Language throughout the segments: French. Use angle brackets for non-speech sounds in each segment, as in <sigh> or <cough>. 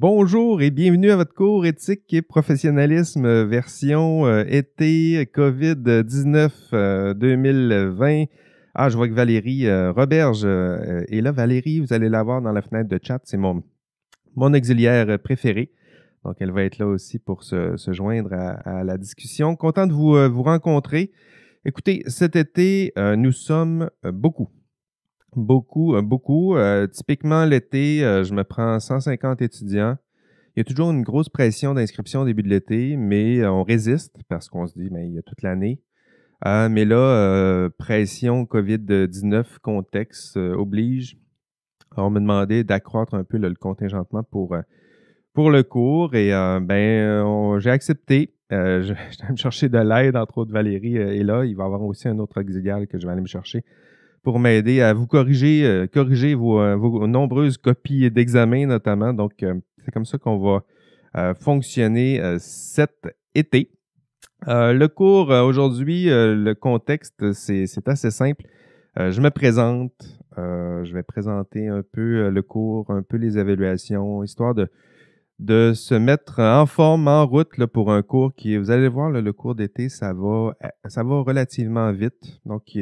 Bonjour et bienvenue à votre cours éthique et professionnalisme euh, version euh, été COVID-19 2020. Euh, ah, je vois que Valérie Roberge est là. Valérie, vous allez la voir dans la fenêtre de chat. C'est mon, mon auxiliaire préféré. Donc, elle va être là aussi pour se, joindre à, à, la discussion. Content de vous, vous rencontrer. Écoutez, cet été, nous sommes beaucoup Beaucoup, euh, beaucoup. Euh, typiquement, l'été, euh, je me prends 150 étudiants. Il y a toujours une grosse pression d'inscription au début de l'été, mais on résiste parce qu'on se dit, mais il y a toute l'année. mais là, pression COVID-19, contexte oblige. on me demandait d'accroître un peu le contingentement pour, pour le cours et ben, j'ai accepté. <laughs> je, vais me chercher de l'aide, entre autres Valérie est là. Il va y avoir aussi un autre auxiliaire que je vais aller me chercher pour m'aider à vous corriger, euh, corriger euh, vos, nombreuses copies d'examens, notamment. Donc, euh, c'est comme ça qu'on va fonctionner cet été. le cours aujourd'hui, le contexte, c'est assez simple. je me présente, je vais présenter un peu le cours, un peu les évaluations, histoire de, de se mettre en forme, en route pour un cours qui, vous allez voir, le cours d'été, ça va, ça va relativement vite. Donc,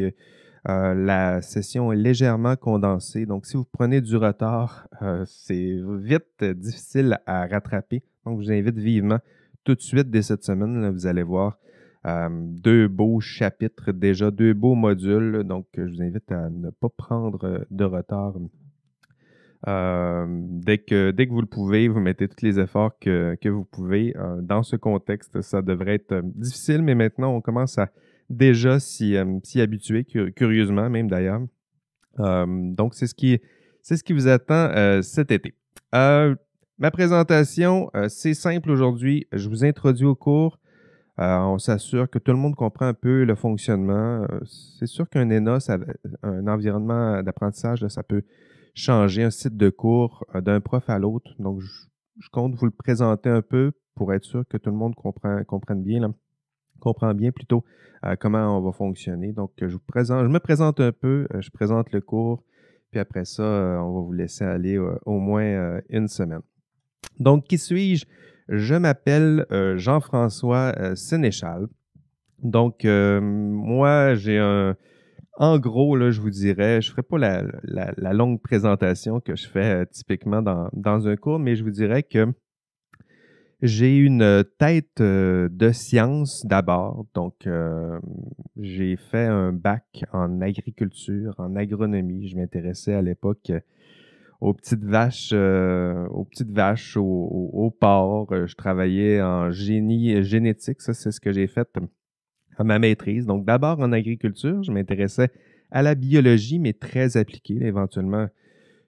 euh, la session est légèrement condensée, donc si vous prenez du retard, euh, c'est vite euh, difficile à rattraper. Donc, je vous invite vivement tout de suite dès cette semaine, vous allez voir deux beaux chapitres déjà, deux beaux modules. Donc, je vous invite à ne pas prendre de retard. dès, que, dès que vous le pouvez, vous mettez tous les efforts que, vous pouvez. dans ce contexte, ça devrait être difficile, mais maintenant, on commence à déjà si, euh, habitué, curieusement même d'ailleurs. Euh, donc, c'est ce, qui, c'est ce qui vous attend euh, cet été. ma présentation, c'est simple aujourd'hui. Je vous introduis au cours. on s'assure que tout le monde comprend un peu le fonctionnement. c'est sûr qu'un ENA, un environnement d'apprentissage, ça peut changer un site de cours d'un prof à l'autre. Donc, je, compte vous le présenter un peu pour être sûr que tout le monde comprenne bien. Là comprend bien plutôt euh, comment on va fonctionner. Donc, je, vous présente, je me présente un peu, euh, je présente le cours, puis après ça, euh, on va vous laisser aller au moins une semaine. Donc, qui suis-je? Je, m'appelle Jean-François Sénéchal. Donc, moi, j'ai un... En gros, là, je vous dirais, je ne ferai pas la, longue présentation que je fais typiquement dans, dans, un cours, mais je vous dirais que j'ai une euh, tête euh, de science d'abord, donc euh, j'ai fait un bac en agriculture, en agronomie. Je m'intéressais à l'époque aux petites vaches, aux petites vaches, aux, porcs. Je travaillais en génie génétique, ça c'est ce que j'ai fait à ma maîtrise. Donc d'abord en agriculture, je m'intéressais à la biologie, mais très appliquée. Éventuellement,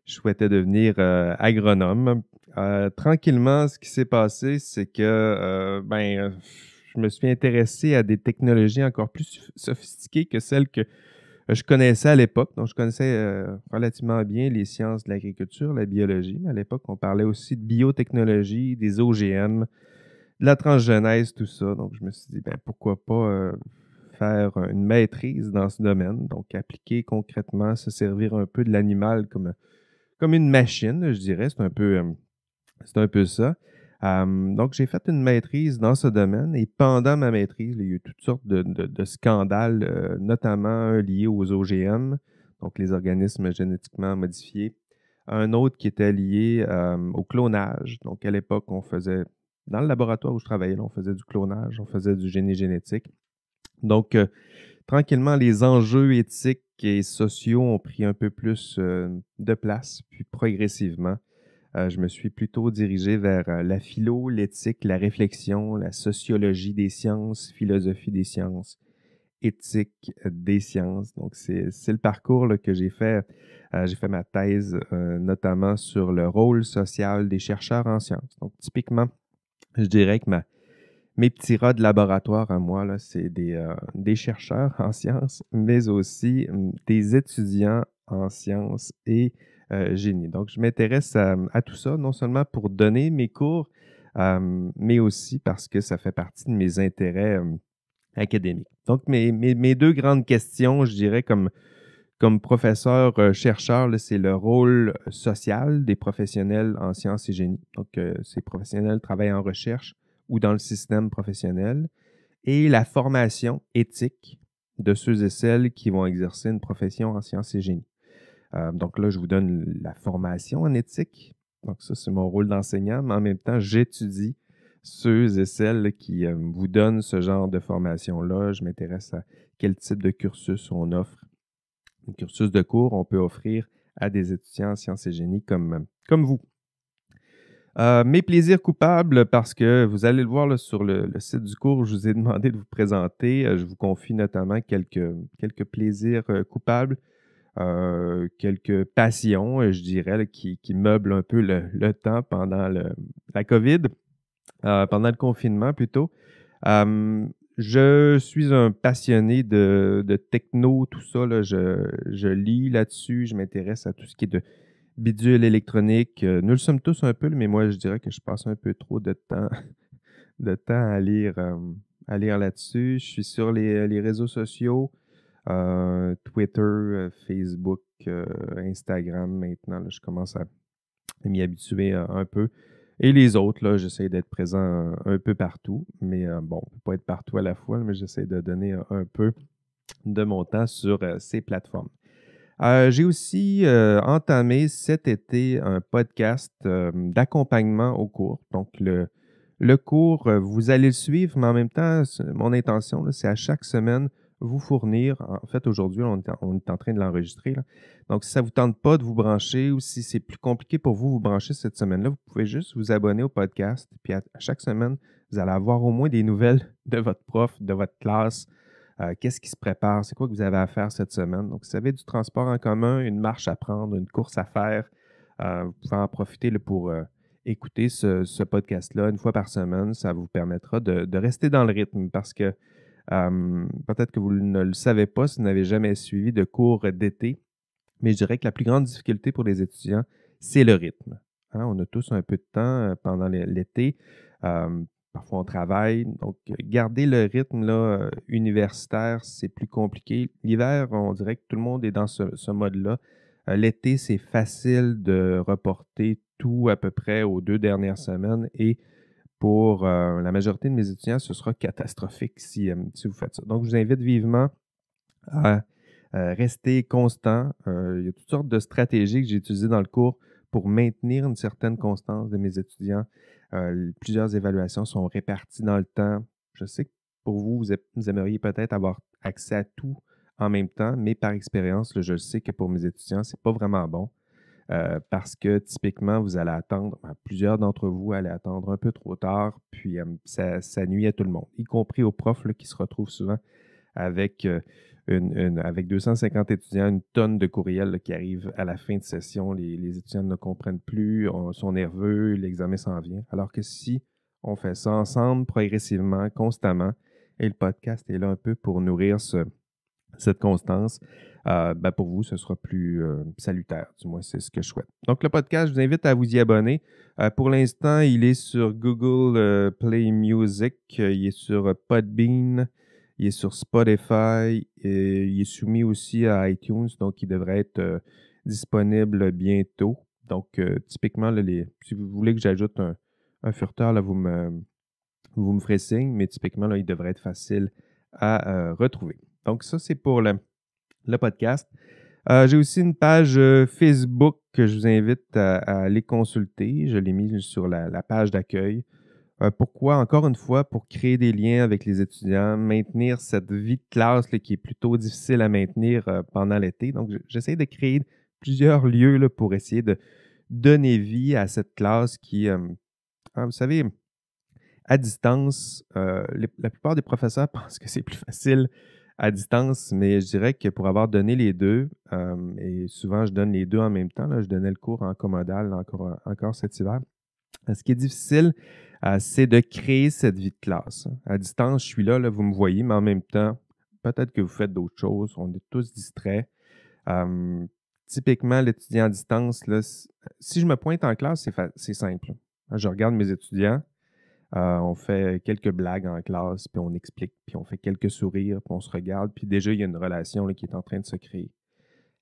je souhaitais devenir euh, agronome. Euh, tranquillement, ce qui s'est passé, c'est que euh, ben, je me suis intéressé à des technologies encore plus sophistiquées que celles que je connaissais à l'époque. Donc, je connaissais relativement bien les sciences de l'agriculture, la biologie, mais à l'époque, on parlait aussi de biotechnologie, des OGM, de la transgenèse, tout ça. Donc, je me suis dit, ben, pourquoi pas faire une maîtrise dans ce domaine, donc appliquer concrètement, se servir un peu de l'animal comme comme une machine, je dirais. C'est un peu, euh, c'est un peu ça. donc, j'ai fait une maîtrise dans ce domaine et pendant ma maîtrise, il y a eu toutes sortes de, scandales, euh, notamment un lié aux OGM, donc les organismes génétiquement modifiés. Un autre qui était lié euh, au clonage. Donc, à l'époque, on faisait, dans le laboratoire où je travaillais, on faisait du clonage, on faisait du génie génétique. Donc, tranquillement, les enjeux éthiques et sociaux ont pris un peu plus euh, de place, puis progressivement, euh, je me suis plutôt dirigé vers euh, la philo, l'éthique, la réflexion, la sociologie des sciences, philosophie des sciences, éthique des sciences. Donc, c'est le parcours que j'ai fait. j'ai fait ma thèse notamment sur le rôle social des chercheurs en sciences. Donc, typiquement, je dirais que ma, mes petits rats de laboratoire à moi, c'est des, euh, chercheurs <laughs> en sciences, mais aussi hum, des étudiants en sciences et euh, génie. Donc, je m'intéresse hum, à, tout ça, non seulement pour donner mes cours, hum, mais aussi parce que ça fait partie de mes intérêts académiques. Donc, mes, deux grandes questions, je dirais, comme, professeur-chercheur, euh, c'est le rôle social des professionnels en sciences et génie. Donc, ces professionnels travaillent en recherche, ou dans le système professionnel, et la formation éthique de ceux et celles qui vont exercer une profession en sciences et génie. Euh, donc là, je vous donne la formation en éthique. Donc ça, c'est mon rôle d'enseignant, mais en même temps, j'étudie ceux et celles qui euh, vous donnent ce genre de formation-là. Je m'intéresse à quel type de cursus on offre. Un cursus de cours, on peut offrir à des étudiants en sciences et génie comme, comme vous. Euh, mes plaisirs coupables, parce que vous allez le voir sur le, site du cours, je vous ai <laughs> demandé de vous présenter. Euh, je vous confie notamment quelques, quelques plaisirs euh, coupables, quelques passions, je dirais, qui, meublent un peu le, temps pendant la COVID, pendant le confinement plutôt. Je suis un passionné de, techno, tout ça. Je, je, lis là-dessus, je m'intéresse à tout ce qui est de bidule électronique. Euh, nous le sommes tous un peu, mais moi, je dirais que je passe un peu trop de temps, <laughs> de temps à lire, euh, à lire là-dessus. Je suis sur les, euh, réseaux sociaux, Twitter, Facebook, Instagram maintenant. je commence à m'y habituer un peu. Et les autres, là, j'essaie d'être présent un peu partout, mais bon, on peut pas être partout à la fois, mais j'essaie de donner un peu de mon temps sur ces plateformes. Euh, j'ai aussi euh, entamé cet été un podcast euh, d'accompagnement au cours. Donc, le, cours, vous allez le suivre, mais en même temps, mon intention, c'est à chaque semaine vous fournir. En fait, aujourd'hui, on, est en train de l'enregistrer. Donc, si ça ne vous tente pas de vous brancher ou si c'est plus compliqué pour vous vous brancher cette semaine-là, vous pouvez juste vous abonner au podcast. Puis, à chaque semaine, vous allez avoir au moins des nouvelles <laughs> de votre prof, de votre classe, euh, qu'est-ce qui se prépare? C'est quoi que vous avez à faire cette semaine? Donc, si vous avez du transport en commun, une marche à prendre, une course à faire, euh, vous pouvez en profiter pour euh, écouter ce, podcast-là une fois par semaine. Ça vous permettra de, rester dans le rythme parce que peut-être que vous ne le savez pas si vous n'avez jamais suivi de cours d'été, mais je dirais que la plus grande difficulté pour les étudiants, c'est le rythme. Hein. on a tous un peu de temps pendant l'été parfois on travaille. Donc, euh, garder le rythme euh, universitaire, c'est plus compliqué. L'hiver, on dirait que tout le monde est dans ce, mode-là. Euh, l'été, c'est facile de reporter tout à peu près aux deux dernières semaines et pour la majorité de mes étudiants, ce sera catastrophique si, si vous faites ça. Donc, je vous invite vivement à rester constant. il y a toutes sortes de stratégies que j'ai utilisées dans le cours pour maintenir une certaine constance de mes étudiants euh, plusieurs évaluations sont réparties dans le temps. Je sais que pour vous, vous aimeriez peut-être avoir accès à tout en même temps, mais par expérience, je sais que pour mes étudiants, c'est pas vraiment bon. Euh, parce que typiquement, vous allez attendre, ben, plusieurs d'entre vous allez attendre un peu trop tard, puis ça, nuit à tout le monde, y compris aux profs qui se retrouvent souvent avec euh, avec 250 étudiants, une tonne de courriels qui arrivent à la fin de session. Les, étudiants ne comprennent plus, sont nerveux, l'examen s'en vient. Alors que si on fait ça ensemble, progressivement, constamment, et le podcast est là un peu pour nourrir cette constance, euh, ben, pour vous, ce sera plus euh, salutaire. Du moins, c'est ce que je souhaite. Donc, le podcast, je vous invite à vous y abonner. Euh, pour l'instant, il est sur Google Play Music, il est sur Podbean, il est sur Spotify. Et il est soumis aussi à iTunes, donc il devrait être euh, disponible bientôt. Donc, euh, typiquement, si vous voulez que j'ajoute un, furteur, là, vous, me, vous me ferez signe, mais typiquement, là, il devrait être facile à euh, retrouver. Donc, ça, c'est pour le, podcast. j'ai aussi une page Facebook que je vous invite à, aller consulter. Je l'ai mise sur la page d'accueil. Euh, pourquoi, encore une fois, pour créer des liens avec les étudiants, maintenir cette vie de classe qui est plutôt difficile à maintenir euh, pendant l'été. Donc, j'essaie de créer plusieurs lieux là, pour essayer de donner vie à cette classe qui, euh, ah, vous savez, à distance, la plupart des professeurs <laughs> pensent que c'est plus facile à distance, mais je dirais que pour avoir donné les deux, et souvent je donne les deux en même temps, là, je donnais le cours en commodal encore, encore cet hiver. Euh, ce qui est difficile, euh, c'est de créer cette vie de classe. À distance, je suis là, vous me voyez, mais en même temps, peut-être que vous faites d'autres choses. On est tous distraits. Hum, typiquement, l'étudiant à distance, si je me pointe en classe, c'est simple. Je regarde mes étudiants, euh, on fait quelques blagues en classe, puis on explique, puis on fait quelques sourires, puis on se regarde, puis déjà, il y a une relation qui est en train de se créer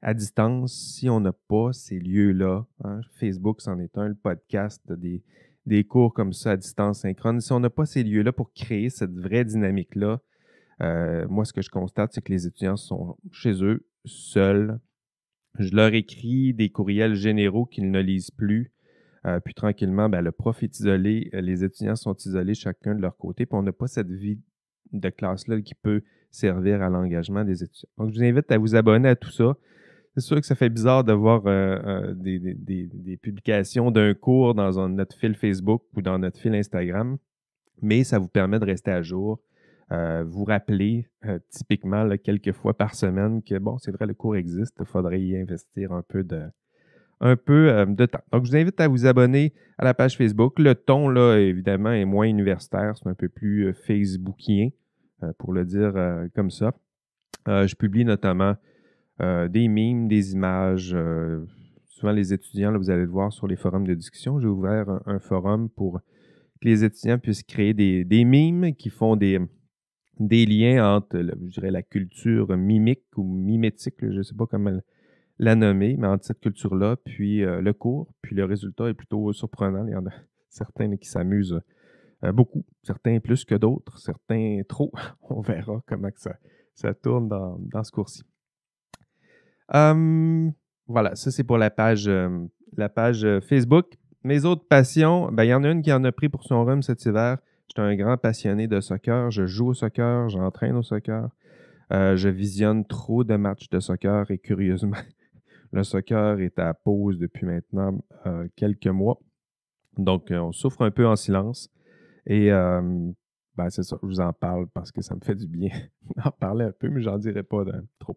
à distance si on n'a pas ces lieux-là. Hein, Facebook, c'en est un, le podcast, des, des cours comme ça à distance synchrone. Si on n'a pas ces lieux-là pour créer cette vraie dynamique-là, euh, moi, ce que je constate, c'est que les étudiants sont chez eux, seuls. Je leur écris des courriels généraux qu'ils ne lisent plus. Euh, puis tranquillement, ben, le prof est isolé, euh, les étudiants sont isolés chacun de leur côté, puis on n'a pas cette vie de classe-là qui peut servir à l'engagement des étudiants. Donc, je vous invite à vous abonner à tout ça. C'est sûr que ça fait bizarre de voir euh, euh, des, publications d'un cours dans notre fil Facebook ou dans notre fil Instagram, mais ça vous permet de rester à jour. Euh, vous rappeler typiquement quelques fois par semaine que bon, c'est vrai, le cours existe, il faudrait y investir un peu de, un peu de temps. Donc, je vous invite à vous abonner à la page Facebook. Le ton, là, évidemment, est moins universitaire, c'est un peu plus Facebookien, pour le dire comme ça. je publie notamment euh, des mimes, des images. Euh, souvent, les étudiants, vous allez le voir sur les forums de discussion, j'ai ouvert un, forum pour que les étudiants puissent créer des, mimes qui font des, liens entre, je dirais, la culture mimique ou mimétique, je ne sais pas comment la nommer, mais entre cette culture-là, puis euh, le cours, puis le résultat est plutôt surprenant. Il y en a <laughs> certains qui s'amusent beaucoup, certains plus que d'autres, certains trop. <laughs> On verra comment ça, tourne dans ce cours-ci voilà, ça c'est pour la page, la page Facebook. Mes autres passions, ben, il y en a une qui en a pris pour son rhum cet hiver. Je suis un grand passionné de soccer. Je joue au soccer, j'entraîne au soccer. Euh, je visionne trop de matchs de soccer et curieusement, <laughs> le soccer est à pause depuis maintenant euh, quelques mois. Donc, euh, on souffre un peu en silence. Et ben, c'est ça, je vous en parle parce que ça me fait du bien <laughs> d'en parler un peu, mais j'en dirai pas hein, trop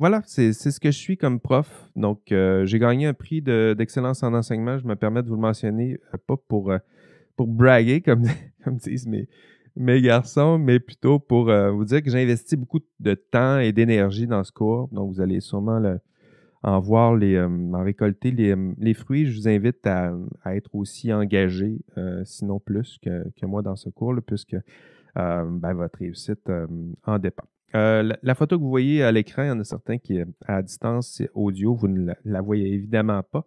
voilà, c'est ce que je suis comme prof. Donc, euh, j'ai gagné un prix d'excellence en enseignement. Je me permets de vous le mentionner, euh, pas pour, euh, pour braguer, comme, <laughs> comme disent mes, mes garçons, mais plutôt pour vous dire que j'ai investi beaucoup de temps et d'énergie dans ce cours. Donc, vous allez sûrement le, en voir, les, en récolter les, fruits. Je vous invite à, être aussi engagé, sinon plus que, moi dans ce cours, là, puisque ben, votre réussite en dépend. Euh, la, photo que vous voyez à l'écran, il y en a certains qui, à distance audio, vous ne la, voyez évidemment pas.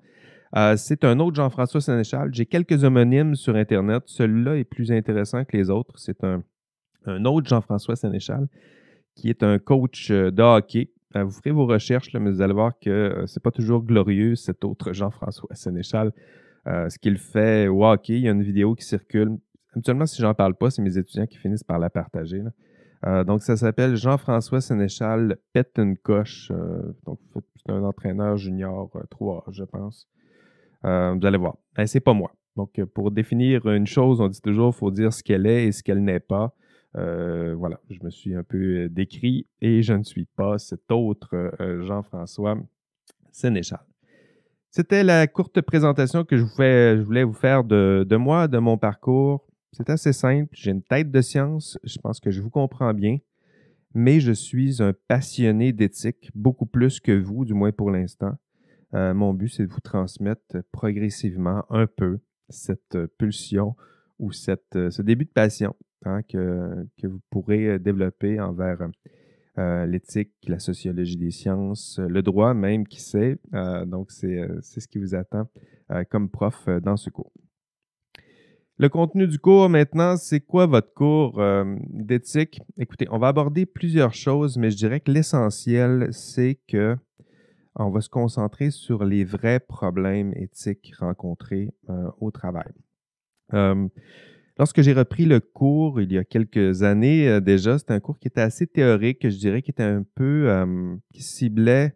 Euh, c'est un autre Jean-François Sénéchal. J'ai quelques homonymes sur Internet. Celui-là est plus intéressant que les autres. C'est un, autre Jean-François Sénéchal qui est un coach euh, de hockey. vous ferez vos recherches, mais vous allez voir que ce n'est pas toujours glorieux, cet autre Jean-François Sénéchal. ce qu'il fait au hockey, il y a une vidéo qui circule. Habituellement, si j'en parle pas, c'est mes étudiants qui finissent par la partager. Euh, donc, ça s'appelle Jean-François Sénéchal Pète coche. Euh, donc, c'est un entraîneur junior 3, euh, je pense. vous allez voir. Ce c'est pas moi. Donc, pour définir une chose, on dit toujours faut dire ce qu'elle est et ce qu'elle n'est pas. voilà, je me suis un peu décrit et je ne suis pas cet autre Jean-François Sénéchal. C'était la courte présentation que je, vous fais, je voulais vous faire de, moi, de mon parcours. C'est assez simple. J'ai une tête de science. Je pense que je vous comprends bien. Mais je suis un passionné d'éthique, beaucoup plus que vous, du moins pour l'instant. Euh, mon but, c'est de vous transmettre progressivement un peu cette euh, pulsion ou cette, euh, ce début de passion hein, que, vous pourrez développer envers l'éthique, la sociologie des sciences, le droit même, qui sait. donc, c'est ce qui vous attend comme prof dans ce cours. Le contenu du cours maintenant, c'est quoi votre cours euh, d'éthique? Écoutez, on va aborder plusieurs choses, mais je dirais que l'essentiel, c'est que on va se concentrer sur les vrais problèmes éthiques rencontrés euh, au travail. Euh, lorsque j'ai repris le cours il y a quelques années déjà, c'était un cours qui était assez théorique, je dirais, qui était un peu, qui ciblait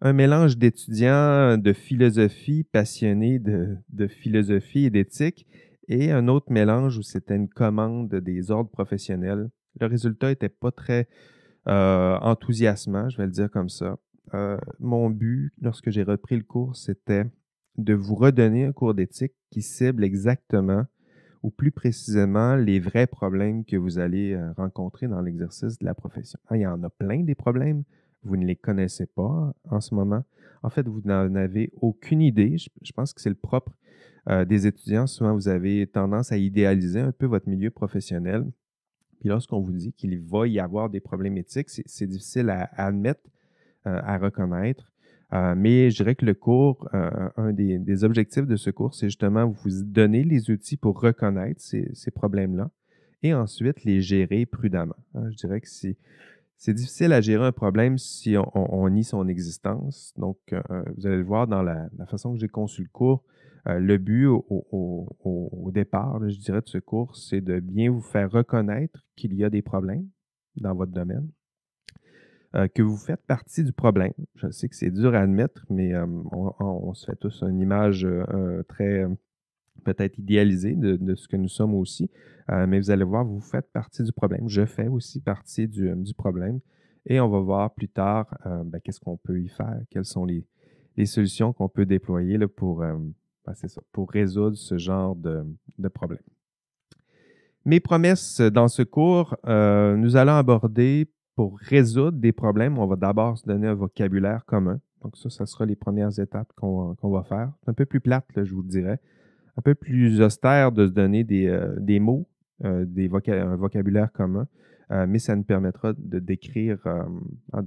un mélange d'étudiants de philosophie passionnés de philosophie et d'éthique et un autre mélange où c'était une commande des ordres professionnels. Le résultat n'était pas très euh, enthousiasmant, je vais le dire comme ça. Euh, mon but, lorsque j'ai repris le cours, c'était de vous redonner un cours d'éthique qui cible exactement ou plus précisément les vrais problèmes que vous allez euh, rencontrer dans l'exercice de la profession. Ah, il y en a plein des problèmes, vous ne les connaissez pas en ce moment. En fait, vous n'en avez aucune idée. Je pense que c'est le propre euh, des étudiants, souvent, vous avez tendance à idéaliser un peu votre milieu professionnel. Puis lorsqu'on vous dit qu'il va y avoir des problèmes éthiques, c'est difficile à, admettre, euh, à reconnaître. Euh, mais je dirais que le cours, un des, objectifs de ce cours, c'est justement vous donner les outils pour reconnaître ces, problèmes-là et ensuite les gérer prudemment. Hein, je dirais que c'est difficile à gérer un problème si on, nie son existence. Donc, vous allez le voir dans la, la façon que j'ai conçu le cours. Euh, le but au, départ, je dirais, de ce cours, c'est de bien vous faire reconnaître qu'il y a des problèmes dans votre domaine, euh, que vous faites partie du problème. Je sais que c'est dur à admettre, mais euh, on, se fait tous une image très peut-être idéalisée de, ce que nous sommes aussi, mais vous allez voir, vous faites partie du problème. Je fais aussi partie du, problème. Et on va voir plus tard ben, qu'est-ce qu'on peut y faire, quelles sont les, solutions qu'on peut déployer pour, ben, c'est ça, pour résoudre ce genre de, problème. Mes promesses dans ce cours, euh, nous allons aborder pour résoudre des problèmes, on va d'abord se donner un vocabulaire commun. Donc ça, ça sera les premières étapes qu'on va faire. C'est Un peu plus plate, je vous le dirais. Un peu plus austère de se donner des, euh, mots, euh, un vocabulaire commun, mais ça nous permettra de décrire ah,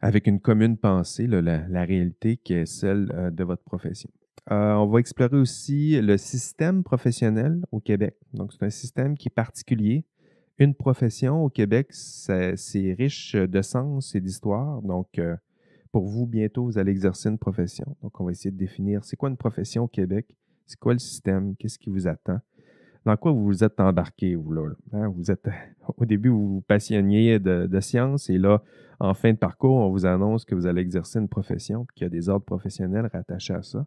avec une commune pensée la, réalité qui est celle de votre profession. Euh, on va explorer aussi le système professionnel au Québec. Donc, c'est un système qui est particulier. Une profession au Québec, c'est riche de sens et d'histoire. Donc, euh, pour vous, bientôt, vous allez exercer une profession. Donc, on va essayer de définir c'est quoi une profession au Québec, c'est quoi le système, qu'est-ce qui vous attend, dans quoi vous vous êtes embarqué, vous là. Hein? Vous êtes, <laughs> au début, vous vous passionniez de, de sciences et là, en fin de parcours, on vous annonce que vous allez exercer une profession et qu'il y a des ordres professionnels rattachés à ça.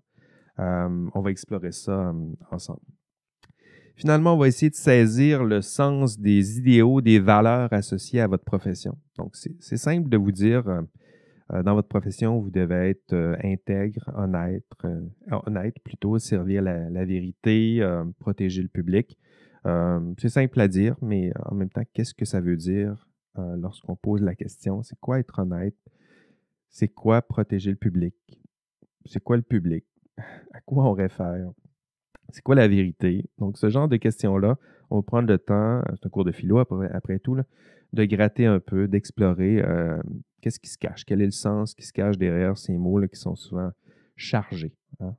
Euh, on va explorer ça euh, ensemble. Finalement, on va essayer de saisir le sens des idéaux, des valeurs associées à votre profession. Donc, c'est simple de vous dire, euh, dans votre profession, vous devez être intègre, honnête, honnête plutôt, servir la vérité, protéger le public. c'est simple à dire, mais en même temps, qu'est-ce que ça veut dire lorsqu'on pose la question? C'est quoi être honnête? C'est quoi protéger le public? C'est quoi le public? <laughs> à quoi on réfère? C'est quoi la vérité? Donc, ce genre de questions-là, on va prendre le temps, c'est un cours de philo après, tout, de gratter un peu, d'explorer euh, qu'est-ce qui se cache, quel est le sens qui se cache derrière ces mots là, qui sont souvent chargés. Hein?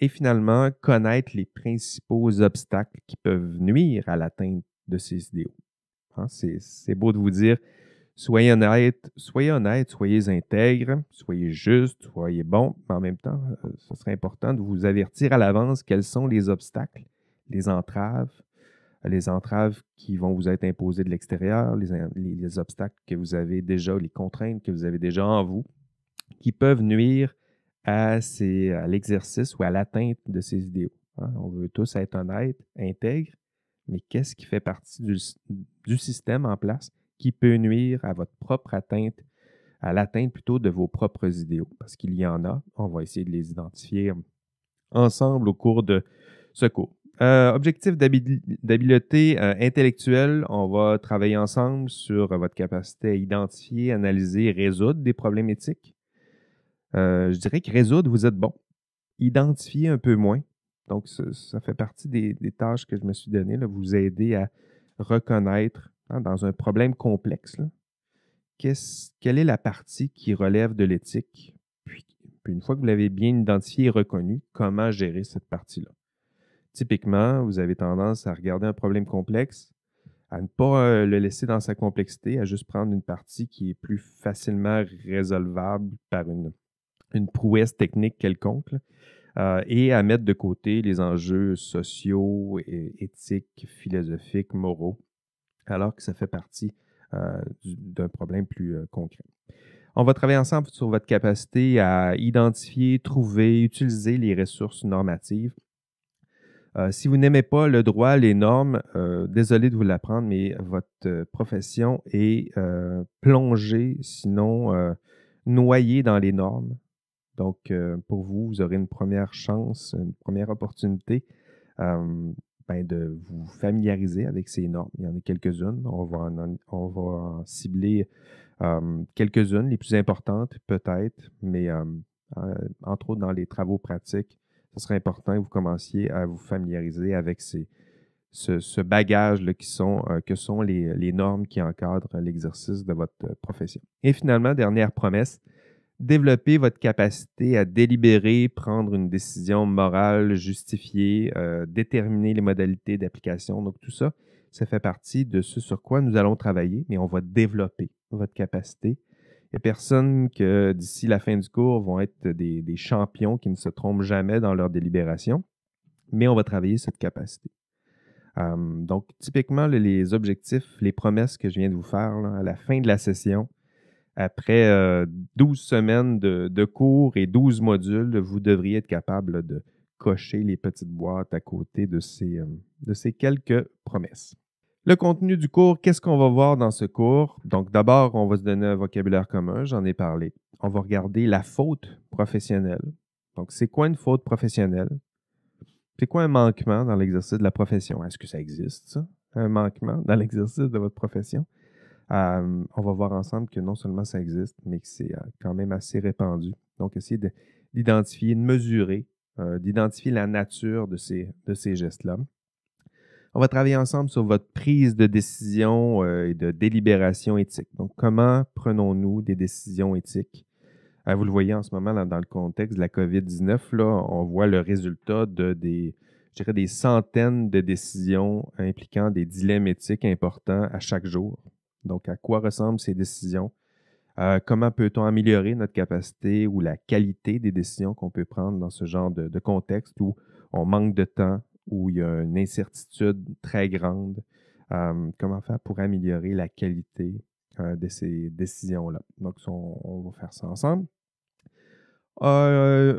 et finalement, connaître les principaux obstacles qui peuvent nuire à l'atteinte de ces idéaux. Hein? C'est beau de vous dire, Soyez honnête, soyez honnête, soyez intègre, soyez juste, soyez bon, mais en même temps, euh, ce serait important de vous avertir à l'avance quels sont les obstacles, les entraves, euh, les entraves qui vont vous être imposées de l'extérieur, les, obstacles que vous avez déjà, les contraintes que vous avez déjà en vous, qui peuvent nuire à, l'exercice ou à l'atteinte de ces idéaux. Hein. On veut tous être honnêtes, intègre, mais qu'est-ce qui fait partie du système en place qui peut nuire à votre propre atteinte, à l'atteinte plutôt de vos propres idéaux, parce qu'il y en a. On va essayer de les identifier ensemble au cours de ce cours. Euh, objectif d'habileté euh, intellectuelle, on va travailler ensemble sur votre capacité à identifier, analyser, résoudre des problèmes éthiques. Euh, je dirais que résoudre, vous êtes bon. Identifier un peu moins. Donc, ça, fait partie des, tâches que je me suis données, vous aider à reconnaître Hein, dans un problème complexe, quelle est la partie qui relève de l'éthique? Puis, une fois que vous l'avez bien identifié et reconnue, comment gérer cette partie-là? Typiquement, vous avez tendance à regarder un problème complexe, à ne pas euh, le laisser dans sa complexité, à juste prendre une partie qui est plus facilement résolvable par une, prouesse technique quelconque. Euh, et à mettre de côté les enjeux sociaux, éthiques, philosophiques, moraux alors que ça fait partie euh, d'un problème plus euh, concret. On va travailler ensemble sur votre capacité à identifier, trouver, utiliser les ressources normatives. Euh, si vous n'aimez pas le droit, les normes, désolé de vous l'apprendre, mais votre profession est plongée, sinon noyée dans les normes. Donc, pour vous, vous aurez une première chance, une première opportunité de vous familiariser avec ces normes. Il y en a quelques-unes. On va en, cibler euh, quelques-unes, les plus importantes peut-être, mais euh, euh, entre autres dans les travaux pratiques, ce serait important que vous commenciez à vous familiariser avec ces, ce, bagage là, qui sont, que sont les normes qui encadrent l'exercice de votre profession. Et finalement, dernière promesse, développer votre capacité à délibérer, prendre une décision morale justifiée, euh, déterminer les modalités d'application. Donc tout ça, ça fait partie de ce sur quoi nous allons travailler, mais on va développer votre capacité. Il n'y a personne que d'ici la fin du cours vont être des, champions qui ne se trompent jamais dans leur délibération, mais on va travailler cette capacité. Hum, donc, typiquement, les objectifs, les promesses que je viens de vous faire à la fin de la session, après 12 euh, semaines de, cours et 12 modules, vous devriez être capable de cocher les petites boîtes à côté de euh, de ces quelques promesses. Le contenu du cours, qu'est-ce qu'on va voir dans ce cours? Donc d'abord, on va se donner un vocabulaire commun, j'en ai parlé. On va regarder la faute professionnelle. Donc c'est quoi une faute professionnelle? C'est quoi un manquement dans l'exercice de la profession? Est-ce que ça existe, ça? Un manquement dans l'exercice de votre profession? on va voir ensemble que non seulement ça existe, mais que c'est quand même assez répandu. Donc, essayer d'identifier, de, mesurer, d'identifier la nature de ces, gestes-là. On va travailler ensemble sur votre prise de décision et de délibération éthique. Donc, comment prenons-nous des décisions éthiques? Hein, vous le voyez en ce moment dans le contexte de la COVID-19, on voit le résultat de des, je des centaines de décisions impliquant des dilemmes éthiques importants à chaque jour. Donc, à quoi ressemblent ces décisions? Euh, comment peut-on améliorer notre capacité ou la qualité des décisions qu'on peut prendre dans ce genre de, contexte où on manque de temps, où il y a une incertitude très grande? Euh, comment faire pour améliorer la qualité euh, de ces décisions-là? Donc, on, on, va faire ça ensemble.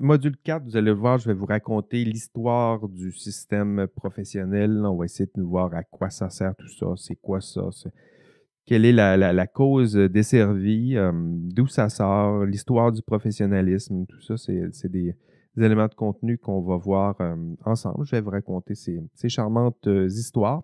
module 4, vous allez voir, je vais vous raconter l'histoire du système professionnel. On va essayer de nous voir à quoi ça sert tout ça, c'est quoi ça, quelle est la, cause desservie, euh, d'où ça sort, l'histoire du professionnalisme, tout ça, c'est des, éléments de contenu qu'on va voir euh, ensemble. Je vais vous raconter ces, charmantes euh, histoires.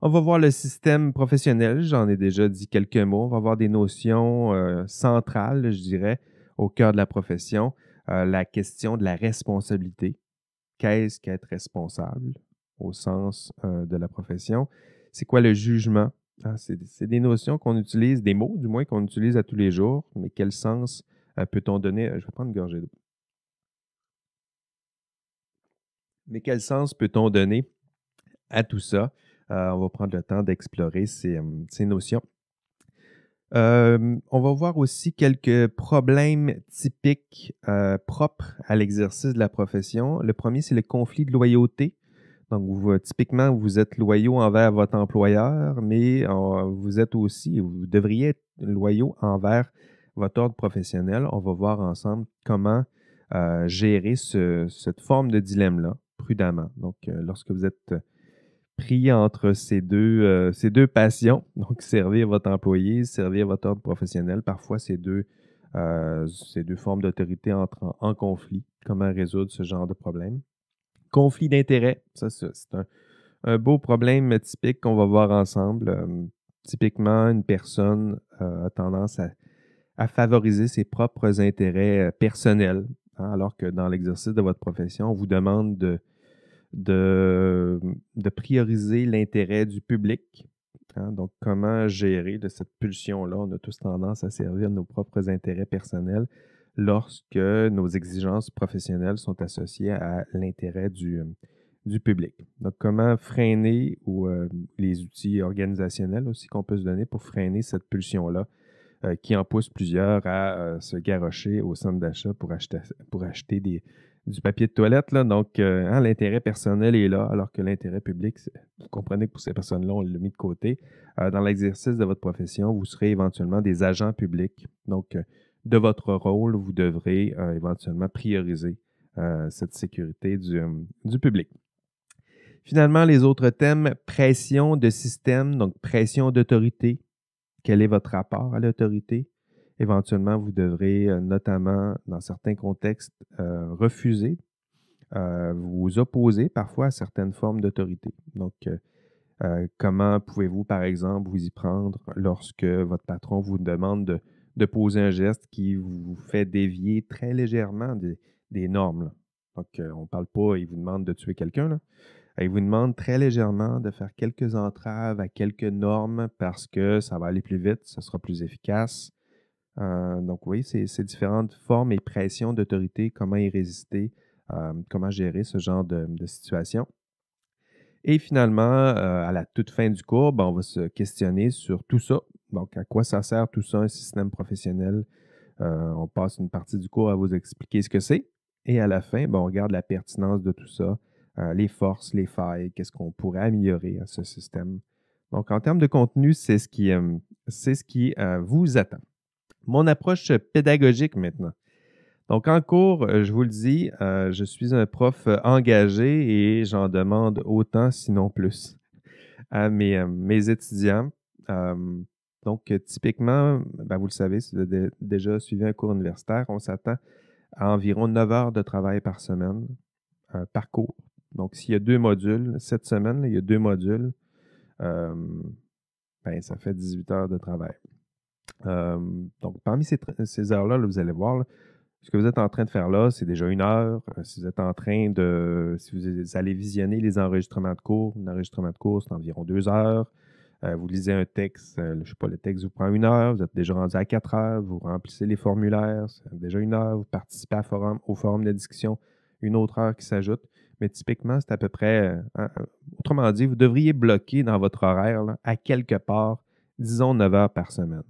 On va voir le système professionnel, j'en ai déjà dit quelques mots. On va voir des notions centrales, je dirais, au cœur de la profession. la question de la responsabilité. Qu'est-ce qu'être responsable au sens de la profession? C'est quoi le jugement? Hein, c'est des notions qu'on utilise, des mots du moins qu'on utilise à tous les jours, mais quel sens euh, peut-on donner euh, Je vais prendre Mais quel sens peut-on donner à tout ça euh, On va prendre le temps d'explorer ces, notions. on va voir aussi quelques problèmes typiques propres à l'exercice de la profession. Le premier, c'est le conflit de loyauté. Donc, euh, typiquement, vous êtes loyaux envers votre employeur, mais euh, vous êtes aussi, vous devriez être loyaux envers votre ordre professionnel. On va voir ensemble comment euh, gérer cette forme de dilemme-là prudemment. Donc, lorsque vous êtes pris entre ces deux, ces deux passions, <laughs> donc servir votre employé, servir votre ordre professionnel, parfois ces deux, formes d'autorité entrent en conflit. Comment résoudre ce genre de problème? conflit d'intérêts. Ça, c'est un, beau problème typique qu'on va voir ensemble. Euh, typiquement, une personne euh, a tendance à, favoriser ses propres intérêts euh, personnels, hein, alors que dans l'exercice de votre profession, on vous demande de, prioriser l'intérêt du public. Hein. donc, comment gérer de cette pulsion-là? On a tous tendance à servir nos propres intérêts personnels lorsque nos exigences professionnelles sont associées à l'intérêt du, euh, du public. Donc, comment freiner ou euh, les outils organisationnels aussi qu'on peut se donner pour freiner cette pulsion-là euh, qui en pousse plusieurs à se garrocher au centre d'achat pour acheter, pour acheter des, du papier de toilette. Là. Donc, hein, l'intérêt personnel est là, alors que l'intérêt public, vous comprenez que pour ces personnes-là, on l'a mis de côté. dans l'exercice de votre profession, vous serez éventuellement des agents publics. Donc, de votre rôle, vous devrez euh, éventuellement prioriser euh, cette sécurité euh, du, public. Finalement, les autres thèmes, pression de système, donc pression d'autorité. Quel est votre rapport à l'autorité? Éventuellement, vous devrez notamment, dans certains contextes, refuser, vous opposer parfois à certaines formes d'autorité. Donc, comment pouvez-vous, par exemple, vous y prendre lorsque votre patron vous demande de de poser un geste qui vous fait dévier très légèrement des, normes. Donc, euh, on ne parle pas, il vous demande de tuer quelqu'un. Euh, il vous demande très légèrement de faire quelques entraves à quelques normes parce que ça va aller plus vite, ça sera plus efficace. Euh, donc, oui, c'est différentes formes et pressions d'autorité, comment y résister, comment gérer ce genre de, situation. Et finalement, à la toute fin du cours, ben, on va se questionner sur tout ça, donc, à quoi ça sert tout ça, un système professionnel? Euh, on passe une partie du cours à vous expliquer ce que c'est. Et à la fin, ben, on regarde la pertinence de tout ça, euh, les forces, les failles, qu'est-ce qu'on pourrait améliorer à ce système. Donc, en termes de contenu, c'est ce qui, euh, ce qui vous attend. Mon approche pédagogique maintenant. Donc, en cours, je vous le dis, je suis un prof engagé et j'en demande autant, sinon plus, à mes, mes étudiants. Donc, euh, typiquement, ben, vous le savez, si vous avez déjà suivi un cours universitaire, on s'attend à environ 9 heures de travail par semaine euh, par cours. Donc, s'il y a deux modules, cette semaine, il y a deux modules, euh, ben, ça fait 18 heures de travail. donc, parmi ces, heures-là, vous allez voir, ce que vous êtes en train de faire là, c'est déjà une heure. Si vous êtes en train de. Si vous allez visionner les enregistrements de cours, l'enregistrement de cours, c'est environ deux heures. Euh, vous lisez un texte, euh, je ne sais pas, le texte vous prend une heure, vous êtes déjà rendu à quatre heures, vous remplissez les formulaires, c'est déjà une heure, vous participez à forum, au forum de discussion, une autre heure qui s'ajoute. Mais typiquement, c'est à peu près, euh, autrement dit, vous devriez bloquer dans votre horaire à quelque part, disons 9 heures par semaine.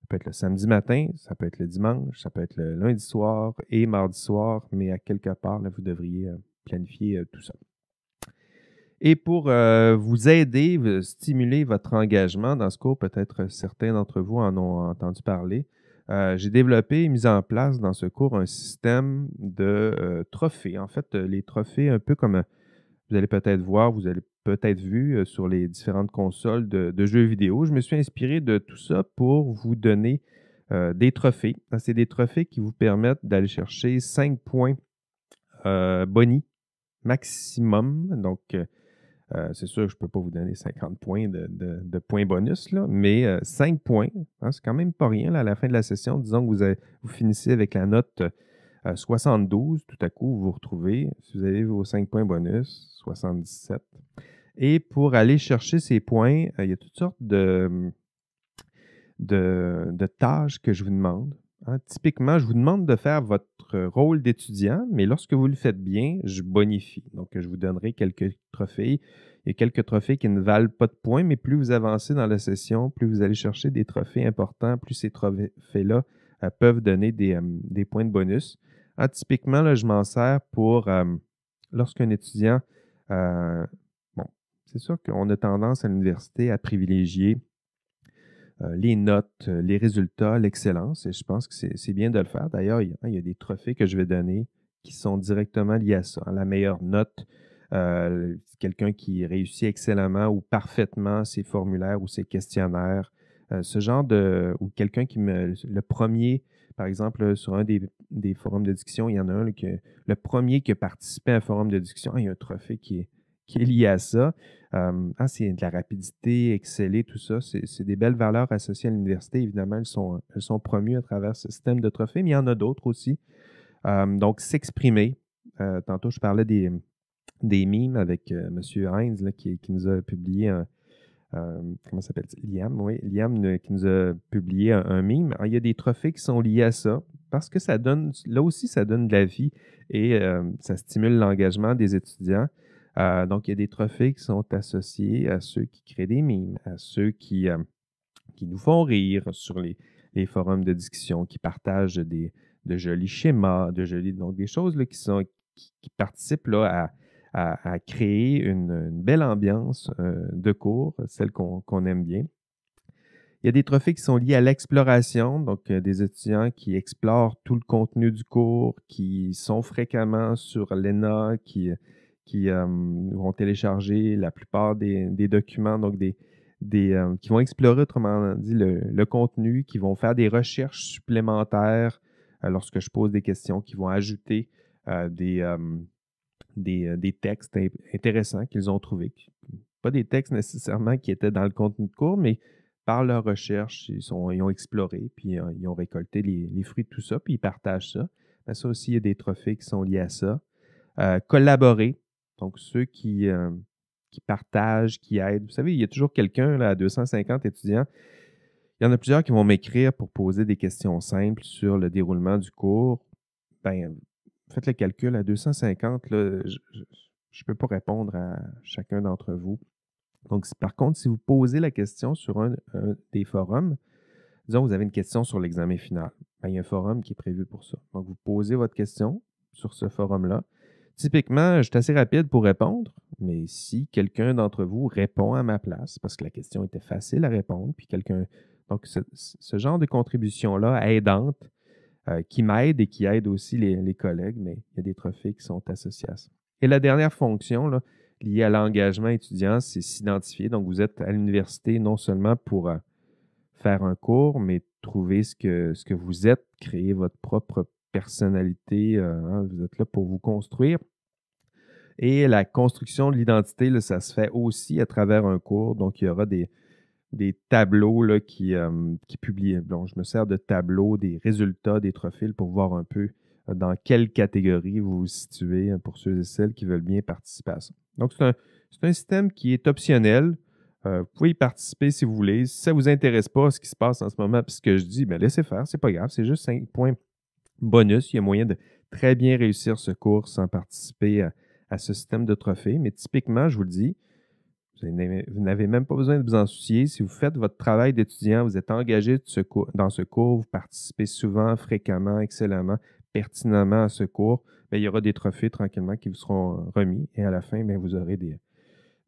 Ça peut être le samedi matin, ça peut être le dimanche, ça peut être le lundi soir et mardi soir, mais à quelque part, là, vous devriez planifier tout ça. Et pour euh, vous aider, stimuler votre engagement dans ce cours, peut-être euh, certains d'entre vous en ont entendu parler, euh, j'ai développé et mis en place dans ce cours un système de trophées. En fait, les trophées, un peu comme vous allez peut-être voir, vous avez peut-être vu sur les différentes consoles de, de, jeux vidéo, je me suis inspiré de tout ça pour vous donner des trophées. Ah, c'est des trophées qui vous permettent d'aller chercher 5 points boni maximum. Donc, euh, c'est sûr que je ne peux pas vous donner 50 points de, points bonus, là, mais 5 euh, points, hein, c'est quand même pas rien. à la fin de la session, disons que vous, vous finissez avec la note 72, euh, tout à coup, vous vous retrouvez, si vous avez vos 5 points bonus, 77. Et pour aller chercher ces points, il y a toutes sortes de, tâches que je vous demande. Hein. Typiquement, je vous demande de faire votre euh, rôle d'étudiant, mais lorsque vous le faites bien, je bonifie. Donc, je vous donnerai quelques trophées. Il y a quelques trophées qui ne valent pas de points, mais plus vous avancez dans la session, plus vous allez chercher des trophées importants, plus ces trophées-là euh, peuvent donner euh, des, points de bonus. Ah, typiquement, là, je m'en sers pour lorsqu'un étudiant. bon, c'est sûr qu'on a tendance à l'université à privilégier euh, les notes, euh, les résultats, l'excellence. Et je pense que c'est bien de le faire. D'ailleurs, il, y a des trophées que je vais donner qui sont directement liés à ça. Hein. la meilleure note, euh, quelqu'un qui réussit excellemment ou parfaitement ses formulaires ou ses questionnaires. ce genre de. ou quelqu'un qui me. le premier, par exemple, sur un des, forums de discussion, il y en a un, que, le premier qui a participé à un forum de discussion, ah, il y a un trophée qui est qui est lié à ça. Hum, ah, c'est de la rapidité, exceller, tout ça. C'est des belles valeurs associées à l'université. Évidemment, elles sont, promues à travers ce système de trophées, mais il y en a d'autres aussi. Hum, donc, s'exprimer. Euh, tantôt, je parlais des, des mimes avec euh, M. Heinz qui, nous a publié un. comment sappelle Liam, oui. Liam euh, qui nous a publié un, mime. Ah, il y a des trophées qui sont liés à ça parce que ça donne, là aussi, ça donne de la vie et ça stimule l'engagement des étudiants. Euh, donc, il y a des trophées qui sont associés à ceux qui créent des mimes, à ceux qui, euh, nous font rire sur les, forums de discussion, qui partagent de jolis schémas, de jolis, donc des choses qui, sont, qui, participent là, à, créer une, belle ambiance euh, de cours, celle qu'on aime bien. Il y a des trophées qui sont liés à l'exploration, donc des étudiants qui explorent tout le contenu du cours, qui sont fréquemment sur l'ENA, qui, qui euh, vont télécharger la plupart des, documents, donc des, euh, qui vont explorer, autrement dit, le, contenu, qui vont faire des recherches supplémentaires euh, lorsque je pose des questions, qui vont ajouter des, des, textes intéressants qu'ils ont trouvés. Pas des textes nécessairement qui étaient dans le contenu de cours, mais par leur recherche, ils, ont exploré, puis ils ont récolté les, fruits de tout ça, puis ils partagent ça. ça aussi, il y a des trophées qui sont liés à ça. collaborer, donc, ceux euh, qui, partagent, qui aident. Vous savez, il y a toujours quelqu'un à 250 étudiants. Il y en a plusieurs qui vont m'écrire pour poser des questions simples sur le déroulement du cours. Ben, faites le calcul, à 250, je ne peux pas répondre à chacun d'entre vous. Donc, par contre, si vous posez la question sur un, des forums, disons, vous avez une question sur l'examen final. Ben, il y a un forum qui est prévu pour ça. Donc, vous posez votre question sur ce forum-là typiquement, je suis assez rapide pour répondre, mais si quelqu'un d'entre vous répond à ma place, parce que la question était facile à répondre, puis quelqu'un. Donc, ce, genre de contribution-là, aidante, euh, qui m'aide et qui aide aussi les, collègues, mais il y a des trophées qui sont associés à ça. Et la dernière fonction liée à l'engagement étudiant, c'est s'identifier. Donc, vous êtes à l'université non seulement pour euh, faire un cours, mais trouver ce que, ce que vous êtes, créer votre propre personnalité. Euh, hein, vous êtes là pour vous construire. Et la construction de l'identité, ça se fait aussi à travers un cours. Donc, il y aura des, tableaux là, qui, euh, qui publient. je me sers de tableaux, des résultats, des trophées pour voir un peu euh, dans quelle catégorie vous vous situez hein, pour ceux et celles qui veulent bien participer à ça. Donc, c'est un, système qui est optionnel. vous pouvez y participer si vous voulez. Si ça ne vous intéresse pas ce qui se passe en ce moment, puis ce que je dis, ben laissez faire, c'est pas grave, c'est juste cinq points Bonus, il y a moyen de très bien réussir ce cours sans participer à, ce système de trophées. Mais typiquement, je vous le dis, vous n'avez même pas besoin de vous en soucier. Si vous faites votre travail d'étudiant, vous êtes engagé dans ce cours, vous participez souvent, fréquemment, excellemment, pertinemment à ce cours, il y aura des trophées tranquillement qui vous seront remis et à la fin, vous aurez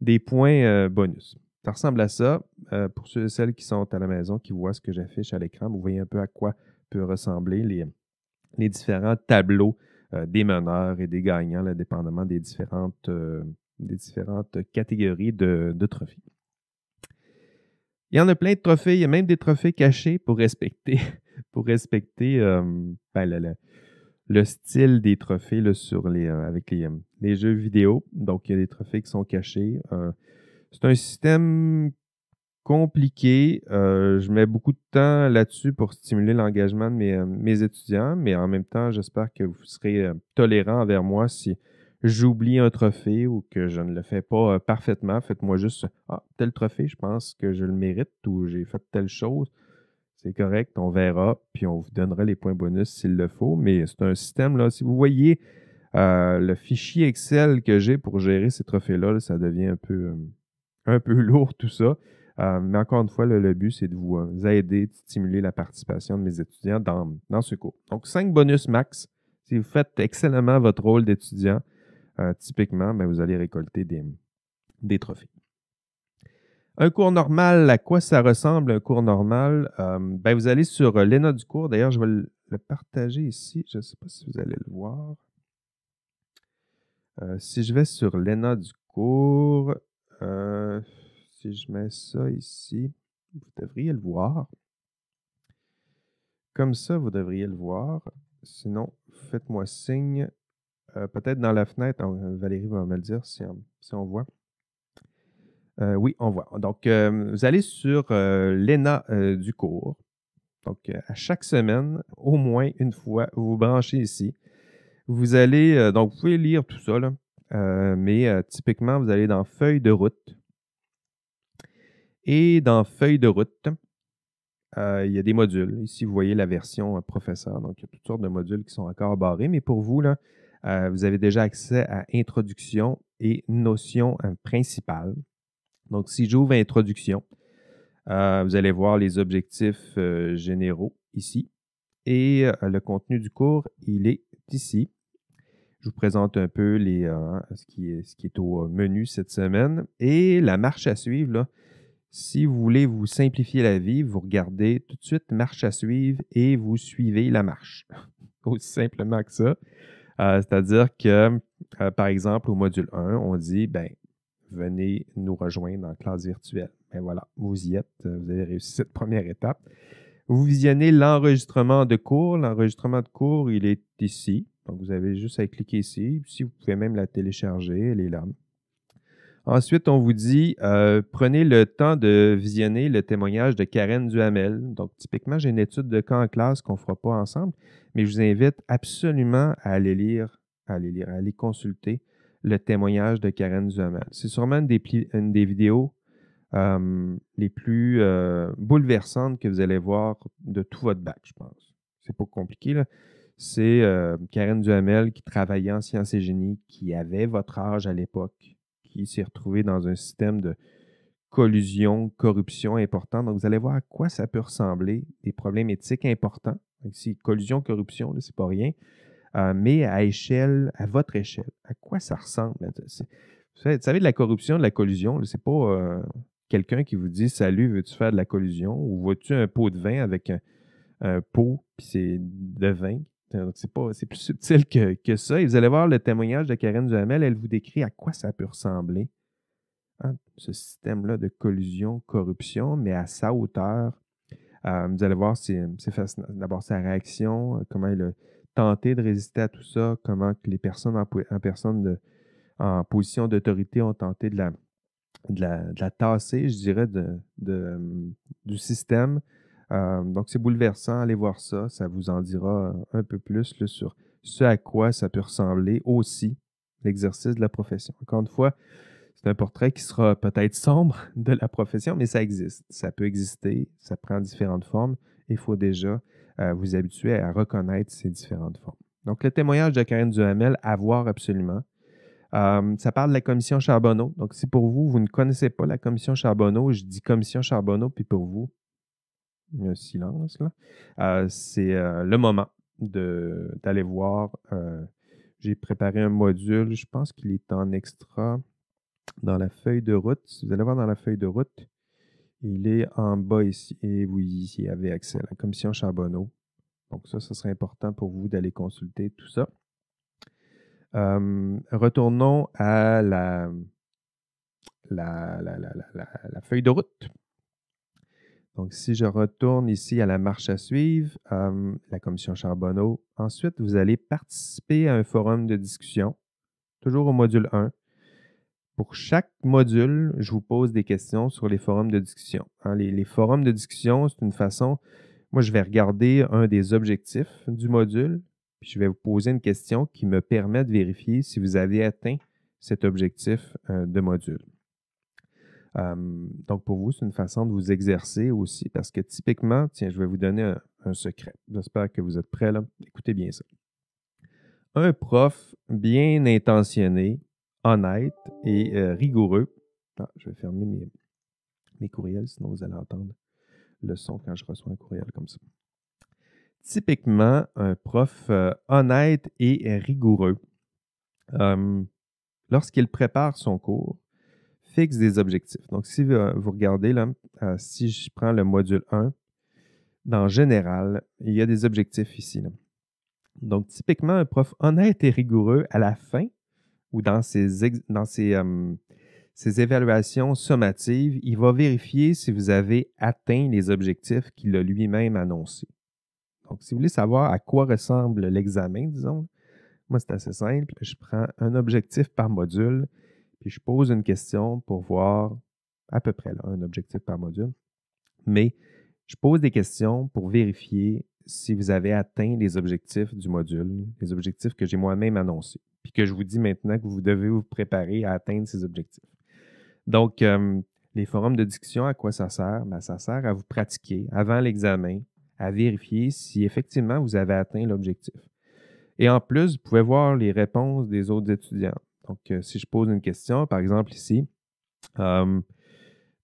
des, points euh, bonus. Ça ressemble à ça. Euh, pour ceux et celles qui sont à la maison, qui voient ce que j'affiche à l'écran, vous voyez un peu à quoi peut ressembler les, les différents tableaux euh, des meneurs et des gagnants, là, dépendamment des différentes, euh, des différentes catégories de, trophées. Il y en a plein de trophées, il y a même des trophées cachés pour respecter, <laughs> pour respecter euh, ben, le, style des trophées sur les, avec les, jeux vidéo. Donc, il y a des trophées qui sont cachés. c'est un système compliqué. Euh, je mets beaucoup de temps là-dessus pour stimuler l'engagement de mes, euh, étudiants, mais en même temps, j'espère que vous serez euh, tolérant envers moi si j'oublie un trophée ou que je ne le fais pas parfaitement. Faites-moi juste ah, tel trophée, je pense que je le mérite ou j'ai fait telle chose. C'est correct, on verra, puis on vous donnera les points bonus s'il le faut. Mais c'est un système, là. Si vous voyez le fichier Excel que j'ai pour gérer ces trophées-là, ça devient un peu, un peu <laughs> lourd tout ça. Euh, mais encore une fois, le, but, c'est de vous euh, aider, de stimuler la participation de mes étudiants dans, ce cours. Donc, cinq bonus max. Si vous faites excellemment votre rôle d'étudiant, euh, typiquement, ben, vous allez récolter des, des trophées. Un cours normal, à quoi ça ressemble un cours normal? Ben, vous allez sur l'ENA du cours. D'ailleurs, je vais le, partager ici. Je ne sais pas si vous allez le voir. si je vais sur l'ENA du cours, si je mets ça ici, vous devriez le voir. Comme ça, vous devriez le voir. Sinon, faites-moi signe. Euh, peut-être dans la fenêtre, euh, Valérie va me le dire si on, voit. Euh, oui, on voit. Donc, vous allez sur l'ENA du cours. Donc, à chaque semaine, au moins une fois, vous vous branchez ici. Vous allez, donc, vous pouvez lire tout ça, mais typiquement, vous allez dans Feuille de route. Et dans Feuille de route, euh, il y a des modules. Ici, vous voyez la version euh, professeur. Donc, il y a toutes sortes de modules qui sont encore barrés. Mais pour vous, là, euh, vous avez déjà accès à Introduction et Notion hein, principale. Donc, si j'ouvre Introduction, vous allez voir les objectifs généraux ici. Et le contenu du cours, il est ici. Je vous présente un peu les, ce, qui est, ce qui est au menu cette semaine. Et la marche à suivre, là, si vous voulez vous simplifier la vie, vous regardez tout de suite marche à suivre et vous suivez la marche. <laughs> Aussi simplement que ça. Euh, c'est-à-dire que, euh, par exemple, au module 1, on dit, ben, venez nous rejoindre en classe virtuelle. Ben voilà, vous y êtes, vous avez réussi cette première étape. Vous visionnez l'enregistrement de cours. L'enregistrement de cours, il est ici. Donc, vous avez juste à cliquer ici. Si vous pouvez même la télécharger, elle est là. Ensuite, on vous dit, euh, prenez le temps de visionner le témoignage de Karen Duhamel. Donc, typiquement, j'ai une étude de cas en classe qu'on ne fera pas ensemble, mais je vous invite absolument à aller lire, à aller lire, à aller consulter le témoignage de Karen Duhamel. C'est sûrement une des, vidéos euh, les plus euh, bouleversantes que vous allez voir de tout votre bac, je pense. C'est pas compliqué, là c'est Karen Duhamel qui travaillait en sciences et génie, qui avait votre âge à l'époque, qui s'est retrouvé dans un système de collusion, corruption importante. Donc, vous allez voir à quoi ça peut ressembler, des problèmes éthiques importants. ici, collusion, corruption, c'est pas rien. Euh, mais à échelle, à votre échelle, à quoi ça ressemble? Vous savez, de la corruption, de la collusion, ce n'est pas euh, quelqu'un qui vous dit Salut, veux-tu faire de la collusion? ou vois-tu un pot de vin avec un, pot, c'est de vin euh, donc, c'est, plus subtil que, ça. Et vous allez voir le témoignage de Karen Duhamel, elle vous décrit à quoi ça peut ressembler, hein, ce système-là de collusion, corruption, mais à sa hauteur. Euh, vous allez voir, c'est, D'abord, sa réaction, euh, comment elle a tenté de résister à tout ça, comment les personnes en, en position d'autorité ont tenté de la, de la, tasser, je dirais, hum, du système. Euh, donc, c'est bouleversant. Allez voir ça. Ça vous en dira un peu plus sur ce à quoi ça peut ressembler aussi l'exercice de la profession. Encore une fois, c'est un portrait qui sera peut-être sombre <laughs> de la profession, mais ça existe. Ça peut exister. Ça prend différentes formes. Il faut déjà euh, vous habituer à reconnaître ces différentes formes. Donc, le témoignage de Karine Duhamel, à voir absolument. Euh, ça parle de la commission Charbonneau. Donc, si pour vous, vous ne connaissez pas la commission Charbonneau, je dis commission Charbonneau, puis pour vous, un silence, là. Euh, c'est euh, le moment d'aller voir. Euh, j'ai préparé un module, je pense qu'il est en extra dans la feuille de route. vous allez voir dans la feuille de route, il est en bas ici. Et vous y avez accès à la commission Charbonneau. Donc ça, ce serait important pour vous d'aller consulter tout ça. retournons à la, la, feuille de route. Donc, si je retourne ici à la marche à suivre, euh, la commission Charbonneau, ensuite, vous allez participer à un forum de discussion, toujours au module 1. Pour chaque module, je vous pose des questions sur les forums de discussion. Hein. les, forums de discussion, c'est une façon, moi, je vais regarder un des objectifs du module, puis je vais vous poser une question qui me permet de vérifier si vous avez atteint cet objectif euh, de module donc, pour vous, c'est une façon de vous exercer aussi parce que typiquement, tiens, je vais vous donner un, secret. J'espère que vous êtes prêts là. Écoutez bien ça. Un prof bien intentionné, honnête et euh, rigoureux. Ah, je vais fermer mes, courriels, sinon vous allez entendre le son quand je reçois un courriel comme ça. Typiquement, un prof euh, honnête et rigoureux, lorsqu'il prépare son cours, fixe des objectifs. Donc, si euh, vous regardez, là, euh, si je prends le module 1, dans général, il y a des objectifs ici. Donc, typiquement, un prof honnête et rigoureux à la fin ou dans ses, euh, ses évaluations sommatives, il va vérifier si vous avez atteint les objectifs qu'il a lui-même annoncés. Donc, si vous voulez savoir à quoi ressemble l'examen, disons, moi, c'est assez simple. Je prends un objectif par module puis je pose une question pour voir à peu près un objectif par module. Mais je pose des questions pour vérifier si vous avez atteint les objectifs du module, les objectifs que j'ai moi-même annoncés, puis que je vous dis maintenant que vous devez vous préparer à atteindre ces objectifs. Donc, euh, les forums de discussion, à quoi ça sert? Ben, ça sert à vous pratiquer avant l'examen, à vérifier si effectivement vous avez atteint l'objectif. Et en plus, vous pouvez voir les réponses des autres étudiants. Donc, euh, si je pose une question, par exemple ici, Donnez euh,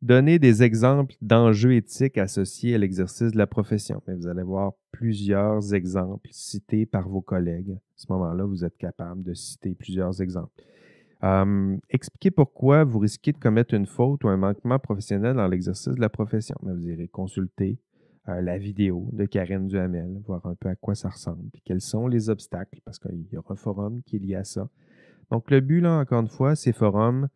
donner des exemples d'enjeux éthiques associés à l'exercice de la profession. Mais vous allez voir plusieurs exemples cités par vos collègues. À ce moment-là, vous êtes capable de citer plusieurs exemples. Euh, expliquez pourquoi vous risquez de commettre une faute ou un manquement professionnel dans l'exercice de la profession. vous irez consulter la vidéo de Karine Duhamel, voir un peu à quoi ça ressemble, puis quels sont les obstacles, parce qu'il y aura un forum qui est lié à ça. Donc, le but, là, encore une fois, ces forums,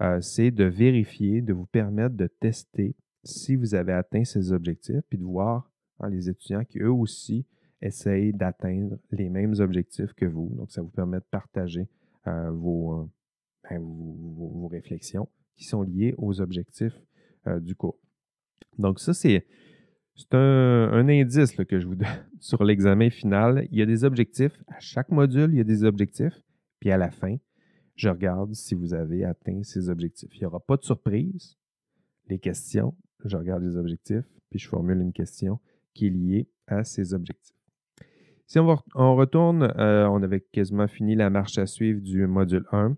euh, c'est de vérifier, de vous permettre de tester si vous avez atteint ces objectifs, puis de voir hein, les étudiants qui, eux aussi, essayent d'atteindre les mêmes objectifs que vous. Donc, ça vous permet de partager euh, euh, ben, vos, réflexions qui sont liées aux objectifs du cours. Donc, ça, c'est... un, indice que je vous <laughs> donne sur l'examen final. Il y a des objectifs. À chaque module, il y a des objectifs. Puis à la fin, je regarde si vous avez atteint ces objectifs. Il n'y aura pas de surprise. Les questions, je regarde les objectifs, puis je formule une question qui est liée à ces objectifs. Si on, on retourne, euh, on avait quasiment fini la marche à suivre du module 1.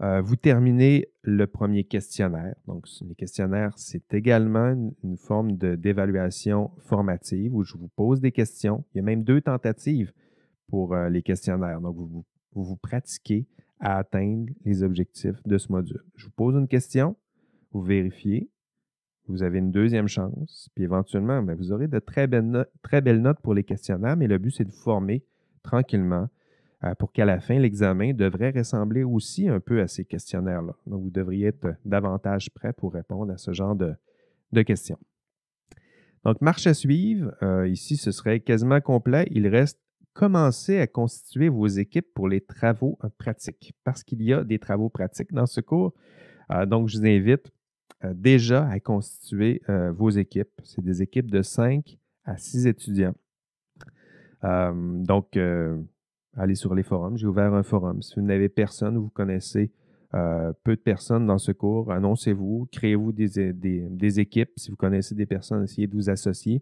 Euh, vous terminez le premier questionnaire. Donc, les questionnaires, c'est également une forme d'évaluation formative où je vous pose des questions. Il y a même deux tentatives pour euh, les questionnaires. Donc, vous, vous vous vous pratiquez à atteindre les objectifs de ce module. Je vous pose une question, vous vérifiez, vous avez une deuxième chance, puis éventuellement, ben, vous aurez de très belles, notes, pour les questionnaires, mais le but, c'est de vous former tranquillement euh, pour qu'à la fin, l'examen devrait ressembler aussi un peu à ces questionnaires-là. Donc, vous devriez être davantage prêt pour répondre à ce genre de, questions. Donc, marche à suivre, euh, ici, ce serait quasiment complet. Il reste commencez à constituer vos équipes pour les travaux euh, pratiques, parce qu'il y a des travaux pratiques dans ce cours. Euh, donc, je vous invite euh, déjà à constituer vos équipes. C'est des équipes de 5 à 6 étudiants. donc, allez sur les forums. J'ai ouvert un forum. Si vous n'avez personne, vous connaissez peu de personnes dans ce cours, annoncez-vous, créez-vous des, des, équipes. Si vous connaissez des personnes, essayez de vous associer.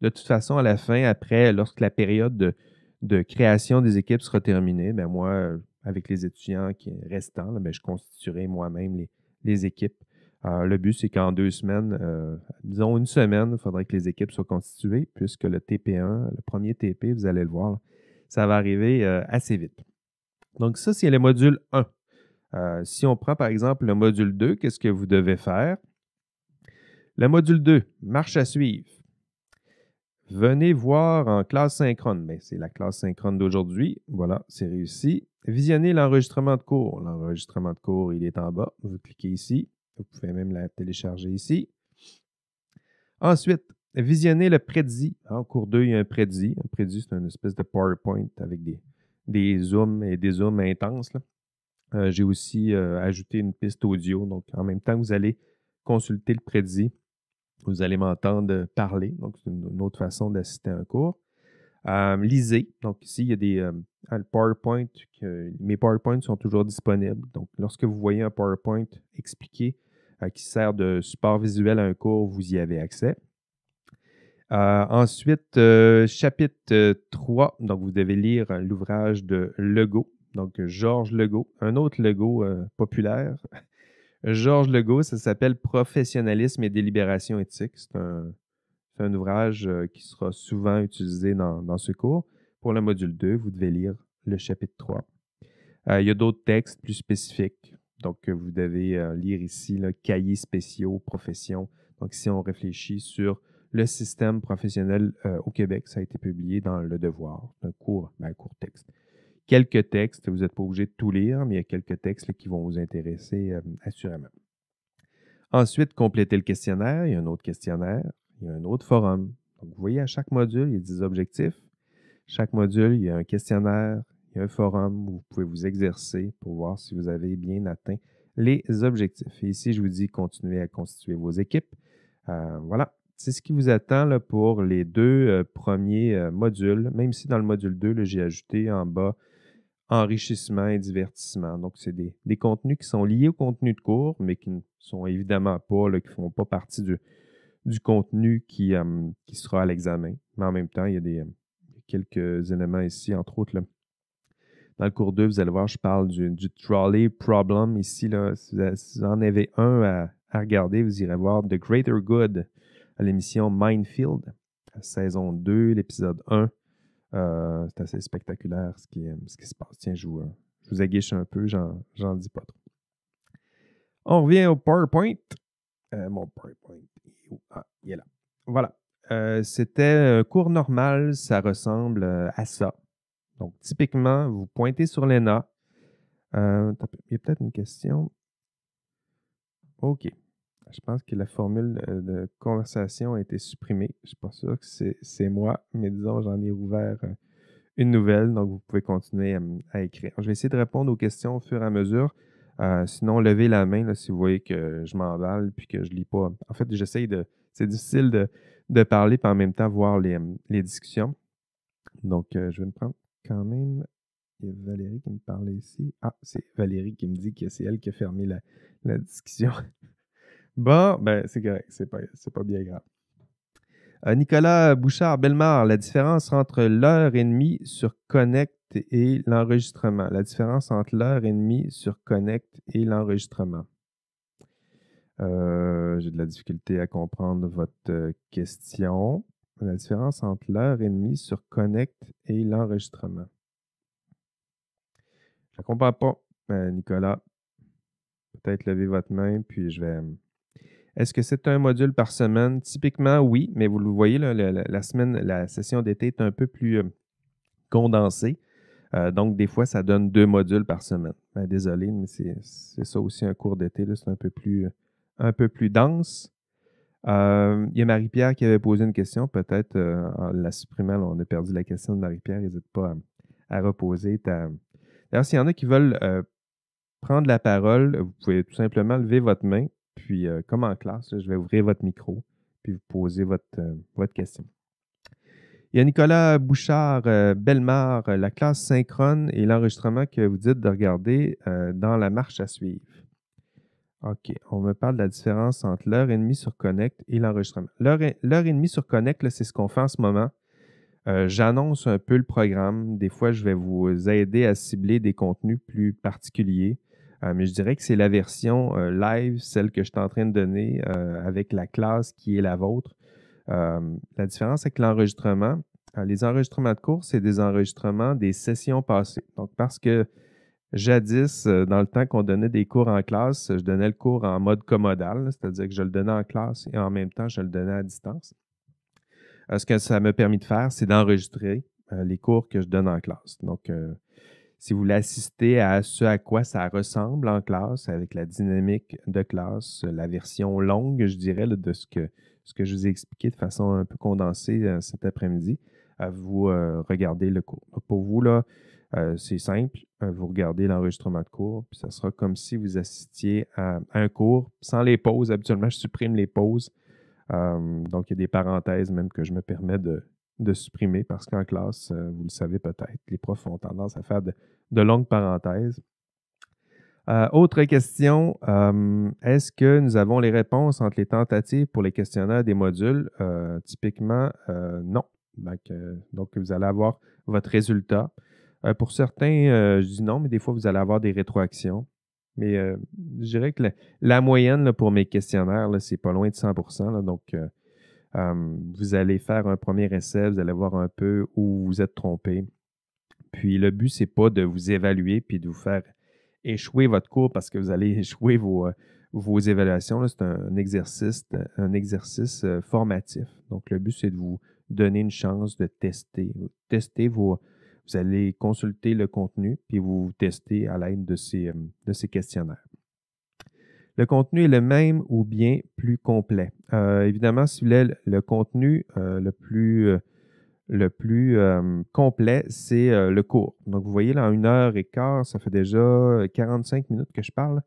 De toute façon, à la fin, après, lorsque la période de, de création des équipes sera terminée, mais ben, moi, avec les étudiants qui restants, ben, je constituerai moi-même les, équipes. Euh, le but, c'est qu'en deux semaines, euh, disons une semaine, il faudrait que les équipes soient constituées, puisque le TP1, le premier TP, vous allez le voir, ça va arriver euh, assez vite. Donc ça, c'est le module 1. si on prend par exemple le module 2, qu'est-ce que vous devez faire? Le module 2, marche à suivre. Venez voir en classe synchrone. mais ben, c'est la classe synchrone d'aujourd'hui. Voilà, c'est réussi. Visionnez l'enregistrement de cours. L'enregistrement de cours, il est en bas. Vous cliquez ici. Vous pouvez même la télécharger ici. Ensuite, visionnez le prédit. En ah, cours 2, il y a un prédit. Un prédit, c'est une espèce de PowerPoint avec des, zooms et des zooms intenses. Euh, j'ai aussi euh, ajouté une piste audio. Donc, en même temps, vous allez consulter le prédit. Vous allez m'entendre parler, donc c'est une, autre façon d'assister à un cours. Euh, lisez. Donc ici, il y a des euh, ah, PowerPoint. Que, mes PowerPoints sont toujours disponibles. Donc lorsque vous voyez un PowerPoint expliqué euh, qui sert de support visuel à un cours, vous y avez accès. ensuite, chapitre 3, donc vous devez lire l'ouvrage de Legault, donc Georges Legault, un autre Legault populaire Georges Legault, ça s'appelle Professionnalisme et délibération éthique. C'est un, ouvrage euh, qui sera souvent utilisé dans, ce cours. Pour le module 2, vous devez lire le chapitre 3. Euh, il y a d'autres textes plus spécifiques. Donc, euh, vous devez lire ici le cahier spéciaux, profession. Donc, si on réfléchit sur le système professionnel au Québec, ça a été publié dans Le Devoir, un court, ben, court texte quelques textes. Vous n'êtes pas obligé de tout lire, mais il y a quelques textes qui vont vous intéresser euh, assurément. Ensuite, complétez le questionnaire. Il y a un autre questionnaire. Il y a un autre forum. vous voyez, à chaque module, il y a 10 objectifs. Chaque module, il y a un questionnaire, il y a un forum où vous pouvez vous exercer pour voir si vous avez bien atteint les objectifs. Et ici, je vous dis, continuez à constituer vos équipes. Euh, voilà, c'est ce qui vous attend pour les deux euh, premiers modules, même si dans le module 2, j'ai ajouté en bas enrichissement et divertissement. Donc, c'est des, contenus qui sont liés au contenu de cours, mais qui ne sont évidemment pas, qui ne font pas partie du, contenu euh, qui, sera à l'examen. Mais en même temps, il y a des, euh, quelques éléments ici, entre autres, dans le cours 2, vous allez voir, je parle du, trolley problem ici. Là, si, vous, en avez un à, à, regarder, vous irez voir The Greater Good à l'émission Minefield, saison 2, l'épisode 1. Euh, c'est assez spectaculaire ce qui, ce qui se passe. Tiens, je vous, je aguiche un peu, j'en dis pas trop. On revient au PowerPoint. Euh, mon PowerPoint, il est ah, là. Voilà. Euh, c'était cours normal, ça ressemble à ça. Donc, typiquement, vous pointez sur l'ENA. il y a peut-être une question. OK. Je pense que la formule euh, de conversation a été supprimée. Je ne suis pas sûr que c'est moi, mais disons, j'en ai ouvert euh, une nouvelle, donc vous pouvez continuer à, écrire. Je vais essayer de répondre aux questions au fur et à mesure. Euh, sinon, levez la main si vous voyez que je m'emballe puis que je ne lis pas. En fait, j'essaye de. C'est difficile de, parler et en même temps voir les, discussions. Donc, je vais me prendre quand même. Il y a Valérie qui me parlait ici. Ah, c'est Valérie qui me dit que c'est elle qui a fermé la, la discussion. <laughs> Bon, ben c'est correct, c'est pas, pas bien grave. Euh, Nicolas bouchard Belmar, la différence entre l'heure et demie sur Connect et l'enregistrement. La différence entre l'heure et demie sur Connect et l'enregistrement. Euh, j'ai de la difficulté à comprendre votre question. La différence entre l'heure et demie sur Connect et l'enregistrement. Je ne comprends pas, euh, Nicolas. Peut-être lever votre main, puis je vais est-ce que c'est un module par semaine? Typiquement, oui, mais vous le voyez, la, semaine, la session d'été est un peu plus euh, condensée. Euh, donc, des fois, ça donne deux modules par semaine. Ben, désolé, mais c'est ça aussi un cours d'été. C'est un, peu plus, euh, un peu plus dense. il y a Marie-Pierre qui avait posé une question. Peut-être en la supprimant, on a perdu la question de Marie-Pierre. N'hésite pas à, reposer D'ailleurs, s'il y en a qui veulent prendre la parole, vous pouvez tout simplement lever votre main. Puis, euh, comme en classe, je vais ouvrir votre micro puis vous poser votre, euh, votre question. Il y a Nicolas Bouchard, euh, Belmar, la classe synchrone et l'enregistrement que vous dites de regarder dans la marche à suivre. OK, on me parle de la différence entre l'heure et demie sur Connect et l'enregistrement. L'heure et, demie sur Connect, c'est ce qu'on fait en ce moment. J'annonce un peu le programme. Des fois, je vais vous aider à cibler des contenus plus particuliers. Euh, mais je dirais que c'est la version euh, live, celle que je suis en train de donner euh, avec la classe qui est la vôtre. la différence avec l'enregistrement, les enregistrements de cours, c'est des enregistrements des sessions passées. Donc, parce que jadis, dans le temps qu'on donnait des cours en classe, je donnais le cours en mode commodal, c'est-à-dire que je le donnais en classe et en même temps, je le donnais à distance. ce que ça m'a permis de faire, c'est d'enregistrer les cours que je donne en classe. Donc, si vous voulez assister à ce à quoi ça ressemble en classe, avec la dynamique de classe, la version longue, je dirais, de ce que, ce que je vous ai expliqué de façon un peu condensée euh, cet après-midi, vous euh, regardez le cours. Pour vous, là, euh, c'est simple. Vous regardez l'enregistrement de cours, puis ça sera comme si vous assistiez à un cours sans les pauses. Habituellement, je supprime les pauses. donc, il y a des parenthèses même que je me permets de, de supprimer parce qu'en classe, euh, vous le savez peut-être, les profs ont tendance à faire de, longues parenthèses. Euh, autre question, euh, est-ce que nous avons les réponses entre les tentatives pour les questionnaires des modules? typiquement, non. Donc, vous allez avoir votre résultat. pour certains, je dis non, mais des fois, vous allez avoir des rétroactions. Mais je dirais que la, moyenne pour mes questionnaires, c'est pas loin de 100 Donc, vous allez faire un premier essai, vous allez voir un peu où vous êtes trompé. Puis le but, ce n'est pas de vous évaluer puis de vous faire échouer votre cours parce que vous allez <laughs> échouer vos, euh, évaluations. C'est un, exercice, un exercice euh, formatif. Donc le but, c'est de vous donner une chance de tester. Tester vos. Vous allez consulter le contenu puis vous testez à l'aide de ces, euh, de ces questionnaires. Le contenu est le même ou bien plus complet. Euh, évidemment, si vous voulez le contenu euh, le plus, euh, le plus complet, c'est le cours. Donc, vous voyez, là, en une heure et quart, ça fait déjà 45 minutes que je parle.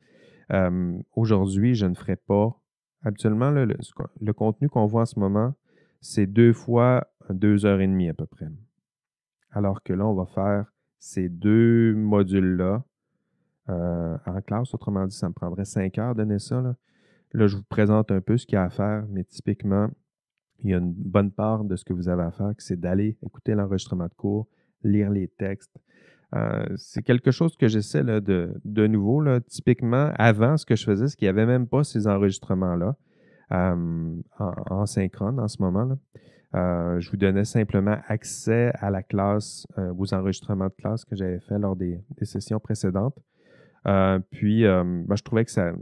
Aujourd'hui, je ne ferai pas. Habituellement, le, le contenu qu'on voit en ce moment, c'est deux fois deux heures et demie à peu près. Alors que là, on va faire ces deux modules-là euh, en classe. Autrement dit, ça me prendrait cinq heures de donner ça. Là. je vous présente un peu ce qu'il y a à faire, mais typiquement, il y a une bonne part de ce que vous avez à faire, c'est d'aller écouter l'enregistrement de cours, lire les textes. Euh, c'est quelque chose que j'essaie de, de nouveau. Là. Typiquement, avant, ce que je faisais, c'est qu'il n'y avait même pas ces enregistrements-là euh, en, synchrone en ce moment. je vous donnais simplement accès à la classe, aux enregistrements de classe que j'avais fait lors des sessions précédentes. Euh, puis, euh, je trouvais que ça,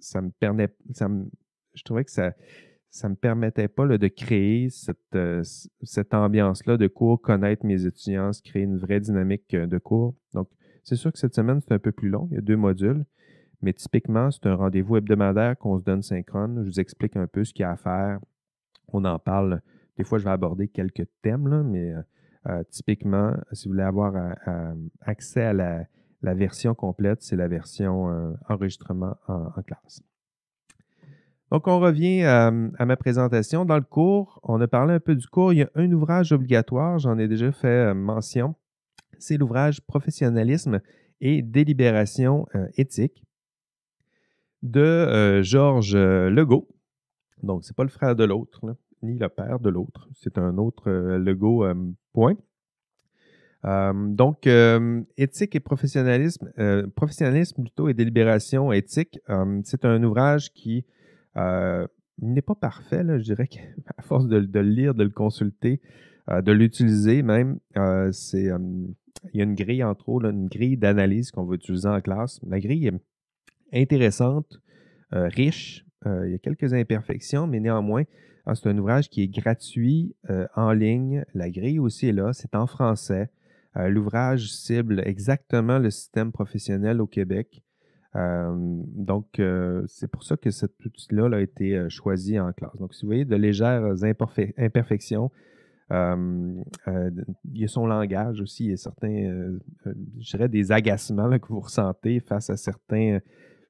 ça me que ça, ça me permettait pas de créer euh, cette, ambiance-là de cours, connaître mes étudiants, créer une vraie dynamique de cours. Donc, c'est sûr que cette semaine, c'est un peu plus long. Il y a deux modules. Mais typiquement, c'est un rendez-vous hebdomadaire qu'on se donne synchrone. Je vous explique un peu ce qu'il y a à faire. On en parle. Des fois, je vais aborder quelques thèmes, là, mais typiquement, si vous voulez avoir accès à la, la version complète, c'est la version euh, enregistrement en, classe. Donc, on revient euh, à, ma présentation. Dans le cours, on a parlé un peu du cours. Il y a un ouvrage obligatoire, j'en ai déjà fait euh, mention. C'est l'ouvrage Professionnalisme et délibération éthique de Georges Legault. Donc, ce n'est pas le frère de l'autre, ni le père de l'autre. C'est un autre Legault point. Euh, donc, euh, éthique et professionnalisme, euh, professionnalisme plutôt et délibération éthique, c'est un ouvrage qui n'est pas parfait, je dirais <laughs> à force de, le lire, de le consulter, de l'utiliser même, il y a une grille entre trop, une grille d'analyse qu'on va utiliser en classe. La grille est intéressante, riche, il y a quelques imperfections, mais néanmoins, ah, c'est un ouvrage qui est gratuit en ligne. La grille aussi est là, c'est en français. Euh, l'ouvrage cible exactement le système professionnel au Québec. Euh, donc, euh, c'est pour ça que cet outil-là a été choisi en classe. Donc, si vous voyez de légères imperfections, il y a son langage aussi, il y a certains, je dirais, des agacements que vous ressentez face à certaines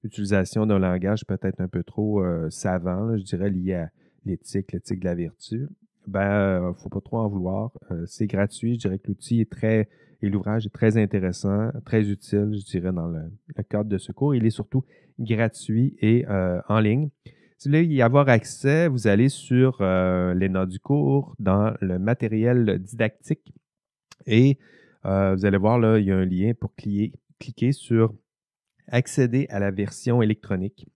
utilisations d'un langage peut-être un peu trop savant, je dirais, lié à l'éthique, l'éthique de la vertu ben, ne euh, faut pas trop en vouloir. Euh, c'est gratuit. Je dirais que l'outil est très, et l'ouvrage est très intéressant, très utile, je dirais, dans le, cadre de ce cours. Il est surtout gratuit et euh, en ligne. Si vous voulez y avoir accès, vous allez sur les notes du cours, dans le matériel didactique, et vous allez voir, là, il y a un lien pour cliquer sur Accéder à la version électronique.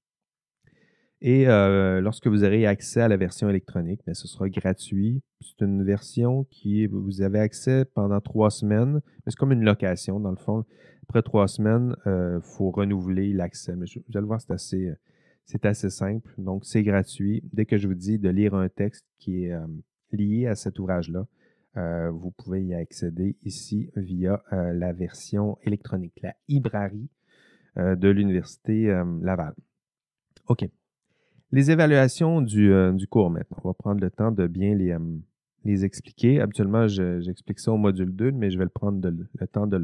Et euh, lorsque vous aurez accès à la version électronique, ben, ce sera gratuit. C'est une version qui vous avez accès pendant trois semaines. mais C'est comme une location, dans le fond. Après trois semaines, il euh, faut renouveler l'accès. Mais je, vous allez voir, c'est assez, euh, c'est assez simple. Donc, c'est gratuit. Dès que je vous dis de lire un texte qui est lié à cet ouvrage-là, vous pouvez y accéder ici via la version électronique, la librairie de l'Université Laval. OK. Les évaluations euh, du, cours maintenant. On va prendre le temps de bien les, euh, expliquer. Habituellement, j'explique ça au module 2, mais je vais le prendre le temps de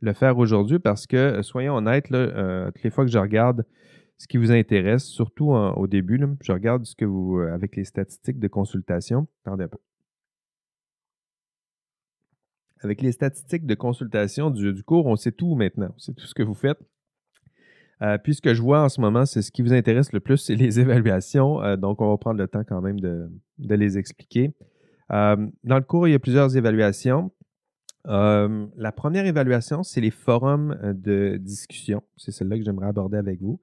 le, faire aujourd'hui parce que, euh, soyons honnêtes, toutes les fois que je regarde ce qui vous intéresse, surtout au début, je regarde ce que vous, avec les statistiques de consultation. Attendez un peu. Avec les statistiques de consultation du, du cours, on sait tout maintenant. On sait tout ce que vous faites Puisque euh, puis ce que je vois en ce moment, c'est ce qui vous intéresse le plus, c'est les <laughs> évaluations. Euh, donc, on va prendre le temps quand même de, les expliquer. Euh, dans le cours, il y a plusieurs évaluations. la première évaluation, c'est les forums de discussion. C'est celle-là que j'aimerais aborder avec vous.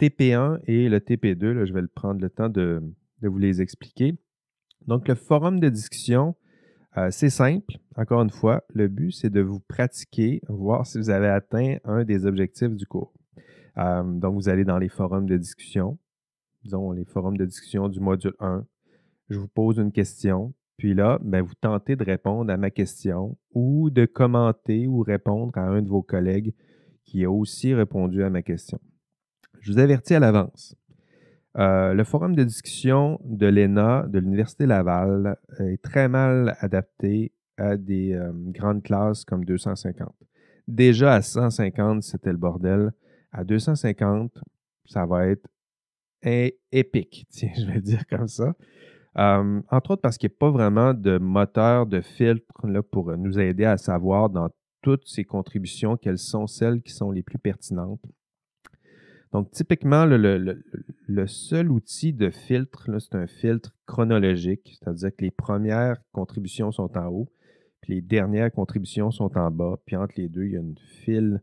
TP1 et le TP2, là, je vais prendre le temps de, vous les expliquer. Donc, le forum de discussion, c'est simple. Encore une fois, le but, c'est de vous pratiquer, voir si vous avez atteint un des objectifs du cours. Euh, donc, vous allez dans les forums de discussion, disons les forums de discussion du module 1. Je vous pose une question, puis là, ben, vous tentez de répondre à ma question ou de commenter ou répondre à un de vos collègues qui a aussi répondu à ma question. Je vous avertis à l'avance. Euh, le forum de discussion de l'ENA de l'Université Laval euh, est très mal adapté à des grandes classes comme 250. Déjà à 150, c'était le bordel. À 250, ça va être épique, <laughs> tiens, je vais dire comme ça. entre autres parce qu'il n'y a pas vraiment de moteur, de filtre là, pour euh, nous aider à savoir dans toutes ces contributions quelles sont celles qui sont les plus pertinentes. Donc, typiquement, le, le seul outil de filtre, c'est un filtre chronologique, c'est-à-dire que les premières contributions sont en haut, puis les dernières contributions sont en bas, puis entre les deux, il y a une file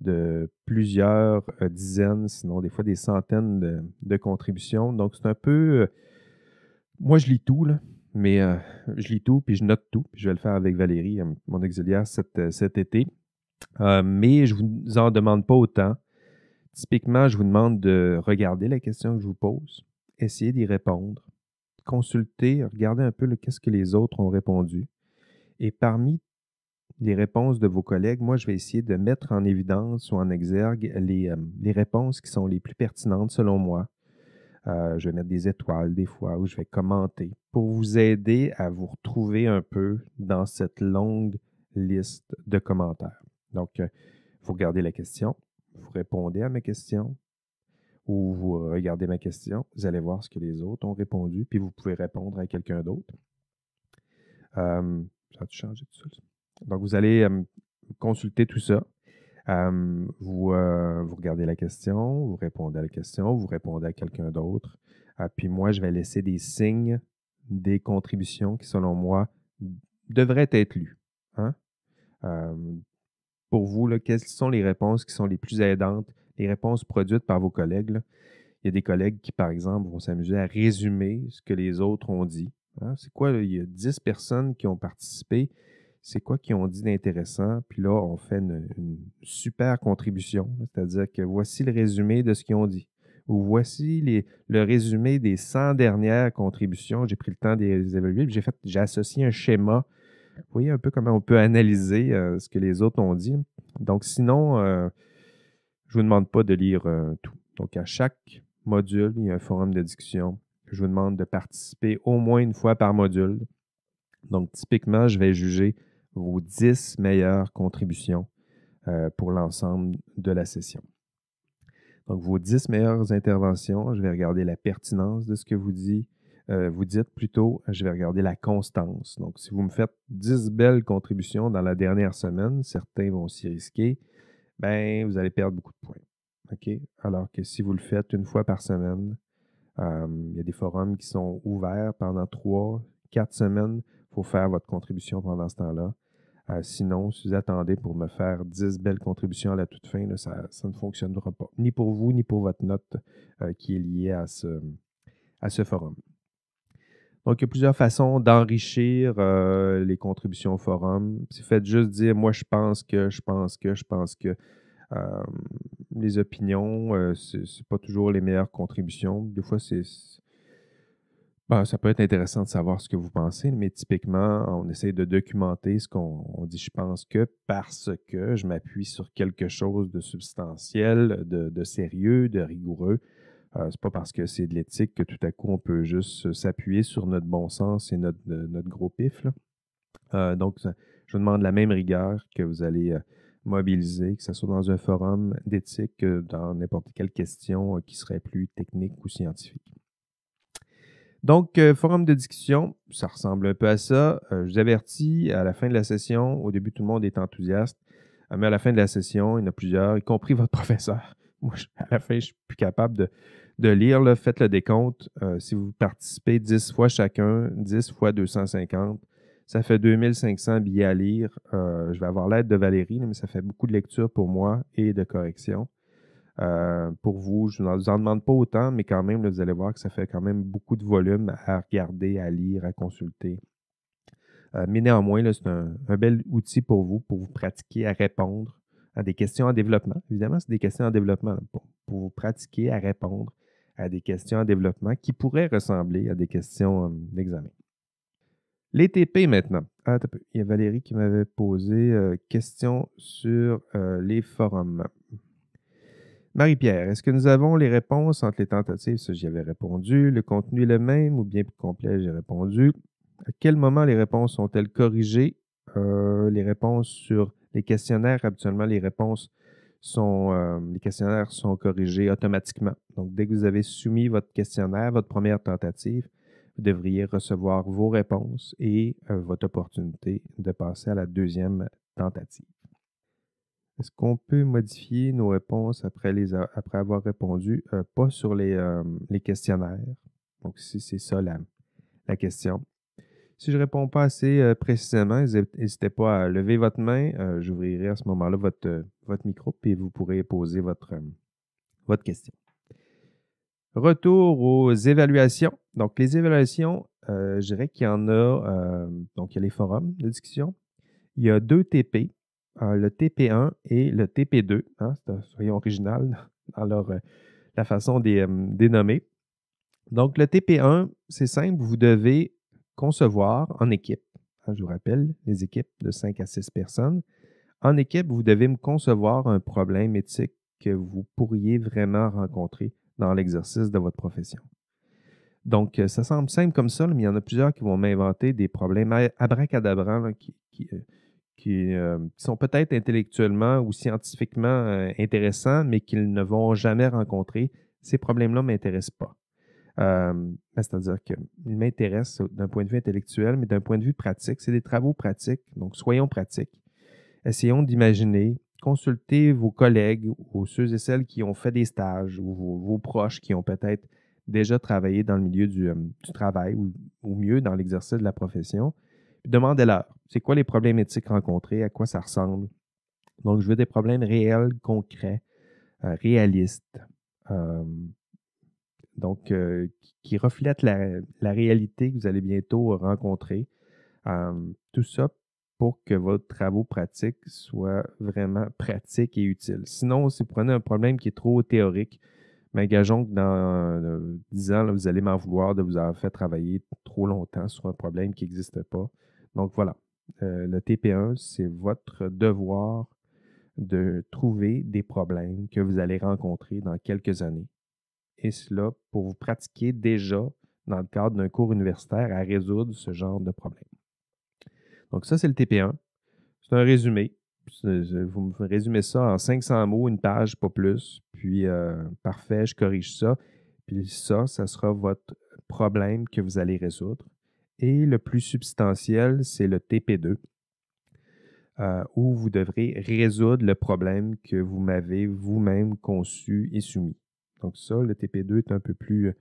de plusieurs euh, dizaines, sinon des fois des centaines de, contributions. Donc, c'est un peu. Euh, moi, je lis tout, mais euh, je lis tout, puis je note tout. Puis je vais le faire avec Valérie, mon auxiliaire, cet, été. mais je ne vous en demande pas autant. Typiquement, je vous demande de regarder la question que je vous pose, essayer d'y répondre, consulter, regarder un peu qu'est-ce que les autres ont répondu. Et parmi les réponses de vos collègues, moi, je vais essayer de mettre en évidence ou en exergue les, euh, réponses qui sont les plus pertinentes selon moi. Euh, je vais mettre des étoiles des fois ou je vais commenter pour vous aider à vous retrouver un peu dans cette longue liste de commentaires. Donc, euh, vous regardez la question, vous répondez à ma question ou vous regardez ma question, vous allez voir ce que les autres ont répondu, puis vous pouvez répondre à quelqu'un d'autre. ça a changé tout ça? Donc, vous allez consulter tout ça. Euh, vous, regardez la question, vous répondez à la question, vous répondez à quelqu'un d'autre. Ah, puis moi, je vais laisser des signes, des contributions qui, selon moi, devraient être lues. Hein? pour vous, là, quelles sont les réponses qui sont les plus aidantes, les réponses produites par vos collègues? Il y a des collègues qui, par exemple, vont s'amuser à résumer ce que les autres ont dit. Hein? C'est quoi? Il y a 10 personnes qui ont participé c'est quoi qu'ils ont dit d'intéressant. Puis là, on fait une, super contribution, c'est-à-dire que voici le résumé de ce qu'ils ont dit. Ou voici les, le résumé des 100 dernières contributions. J'ai pris le temps de les évaluer. J'ai fait, j'ai associé un schéma. Vous voyez un peu comment on peut analyser euh, ce que les autres ont dit. Donc, sinon, euh, je ne vous demande pas de lire euh, tout. Donc, à chaque module, il y a un forum de discussion. Je vous demande de participer au moins une fois par module. Donc, typiquement, je vais juger vos 10 meilleures contributions euh, pour l'ensemble de la session. Donc, vos 10 meilleures interventions, je vais regarder la pertinence de ce que vous, dites. Euh, vous dites plutôt, je vais regarder la constance. Donc, si vous me faites 10 belles contributions dans la dernière semaine, certains vont s'y risquer, ben, vous allez perdre beaucoup de points. OK? Alors que si vous le faites une fois par semaine, euh, il y a des forums qui sont ouverts pendant 3, 4 semaines. Il faut faire votre contribution pendant ce temps-là. Euh, sinon, si vous attendez pour me faire 10 belles contributions à la toute fin, ça, ne fonctionnera pas, ni pour vous, ni pour votre note euh, qui est liée à ce, forum. Donc, il y a plusieurs façons d'enrichir euh, les contributions au forum. Si vous faites juste dire, moi, je pense que, je pense que, je pense que, les opinions, ce n'est pas toujours les meilleures contributions. Des fois, c'est bah, ça peut être intéressant de savoir ce que vous pensez, mais typiquement, on essaie de documenter ce qu'on dit je pense que parce que je m'appuie sur quelque chose de substantiel, de, sérieux, de rigoureux. Euh, c'est pas parce que c'est de l'éthique que tout à coup on peut juste s'appuyer sur notre bon sens et notre, euh, gros pif. Euh, donc, je vous demande la même rigueur que vous allez mobiliser, que ce soit dans un forum d'éthique, dans n'importe quelle question qui serait plus technique ou scientifique. Donc, euh, forum de discussion, ça ressemble un peu à ça. Euh, je vous avertis, à la fin de la session, au début, tout le monde est enthousiaste, ah, mais à la fin de la session, il y en a plusieurs, y compris <laughs> votre professeur. Moi, à la fin, je ne suis plus capable de, lire. faites le décompte. Euh, si vous participez 10 fois chacun, 10 fois 250, ça fait 2500 billets à lire. je vais avoir l'aide de Valérie, mais ça fait beaucoup de lecture pour moi et de correction. Euh, pour vous. Je ne vous en demande pas autant, mais quand même, vous allez voir que ça fait quand même beaucoup de volume à regarder, à lire, à consulter. Euh, mais néanmoins, c'est un, bel outil pour vous, pour vous pratiquer à répondre à des questions en développement. Évidemment, c'est des questions en développement pour, vous pratiquer à répondre à des questions en développement qui pourraient ressembler à des questions euh, d'examen. Les TP maintenant. Ah, il y a Valérie qui m'avait posé question sur les forums. Marie-Pierre, est-ce que nous avons les réponses entre les tentatives? Ça, j'y avais répondu. Le contenu est le même ou bien plus complet, j'ai répondu. À quel moment les réponses sont-elles corrigées? Euh, les réponses sur les questionnaires, habituellement, les réponses sont, euh, les questionnaires sont corrigés automatiquement. Donc, dès que vous avez soumis votre questionnaire, votre première tentative, vous devriez recevoir vos réponses et euh, votre opportunité de passer à la deuxième tentative. Est-ce qu'on peut modifier nos réponses après, les après avoir répondu, euh, pas sur euh, les, questionnaires? Donc, si c'est ça la, question. Si je ne réponds pas assez euh, précisément, n'hésitez pas à lever votre main. J'ouvrirai à ce moment-là votre, votre micro, et vous pourrez poser votre, votre question. Retour aux évaluations. Donc, les évaluations, je dirais qu'il y en a, donc il y a les forums de discussion. Il y a deux TP, euh, le TP1 et le TP2. Hein, soyons original <laughs> dans euh, la façon des euh, dénommer. Donc, le TP1, c'est simple, vous devez concevoir en équipe. Hein, je vous rappelle, les équipes de 5 à 6 personnes. En équipe, vous devez me concevoir un problème éthique que vous pourriez vraiment rencontrer dans l'exercice de votre profession. Donc, ça semble simple comme ça, mais il y en a plusieurs qui vont m'inventer des problèmes abracadabrants qui, euh, qui sont peut-être intellectuellement ou scientifiquement euh, intéressants, mais qu'ils ne vont jamais rencontrer, ces problèmes-là ne m'intéressent pas. Euh, ben, c'est-à-dire qu'ils m'intéressent d'un point de vue intellectuel, mais d'un point de vue pratique. C'est des travaux pratiques, donc soyons pratiques. Essayons d'imaginer, consultez vos collègues ou ceux et celles qui ont fait des stages ou vos, proches qui ont peut-être déjà travaillé dans le milieu du, travail ou au mieux dans l'exercice de la profession demandez-leur, c'est quoi les problèmes éthiques rencontrés, à quoi ça ressemble. Donc, je veux des problèmes réels, concrets, euh, réalistes, donc euh, qui reflètent la, réalité que vous allez bientôt rencontrer. tout ça pour que votre travaux pratiques soient vraiment pratiques et utiles. Sinon, si vous prenez un problème qui est trop théorique, m'engageons que dans 10 euh, ans, vous allez m'en vouloir de vous avoir fait travailler trop longtemps sur un problème qui n'existe pas. Donc voilà, euh, le TP1, c'est votre devoir de trouver des problèmes que vous allez rencontrer dans quelques années. Et cela pour vous pratiquer déjà dans le cadre d'un cours universitaire à résoudre ce genre de problème. Donc ça, c'est le TP1. C'est un résumé. Euh, vous me résumez ça en 500 mots, une page, pas plus. Puis, euh, parfait, je corrige ça. Puis ça, ça sera votre problème que vous allez résoudre. Et le plus substantiel, c'est le TP2, euh, où vous devrez résoudre le problème que vous m'avez vous-même conçu et soumis. Donc ça, le TP2 est un peu plus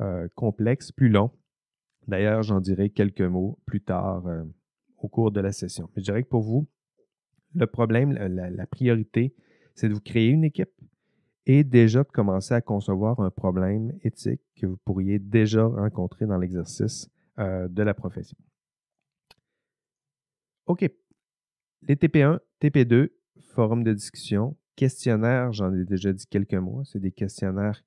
euh, complexe, plus long. D'ailleurs, j'en dirai quelques mots plus tard euh, au cours de la session. Mais je dirais que pour vous, le problème, la priorité, c'est de vous créer une équipe et déjà de commencer à concevoir un problème éthique que vous pourriez déjà rencontrer dans l'exercice euh, de la profession. OK. Les TP1, TP2, forum de discussion, questionnaires, j'en ai déjà dit quelques mots. C'est des questionnaires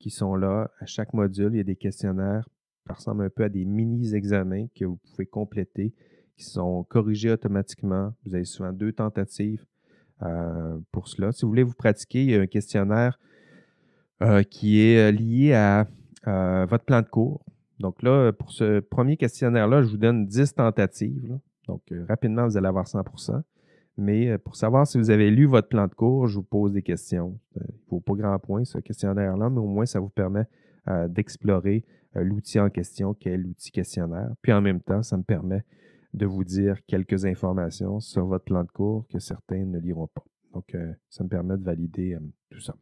qui sont là à chaque module. Il y a des questionnaires qui ressemblent un peu à des mini-examens que vous pouvez compléter, qui sont corrigés automatiquement. Vous avez souvent deux tentatives euh, pour cela. Si vous voulez vous pratiquer, il y a un questionnaire euh, qui est lié à votre plan de cours. Donc là, euh, pour ce premier questionnaire-là, je vous donne 10 tentatives. Donc euh, rapidement, vous allez avoir 100 Mais euh, pour savoir si vous avez lu votre plan de cours, je vous pose des questions. Il ne vaut pas grand point ce questionnaire-là, mais au moins, ça vous permet d'explorer l'outil en question, quel est l'outil questionnaire. Puis en même temps, ça me permet de vous dire quelques informations sur votre plan de cours que certains ne liront pas. Donc, ça me permet de valider tout ça.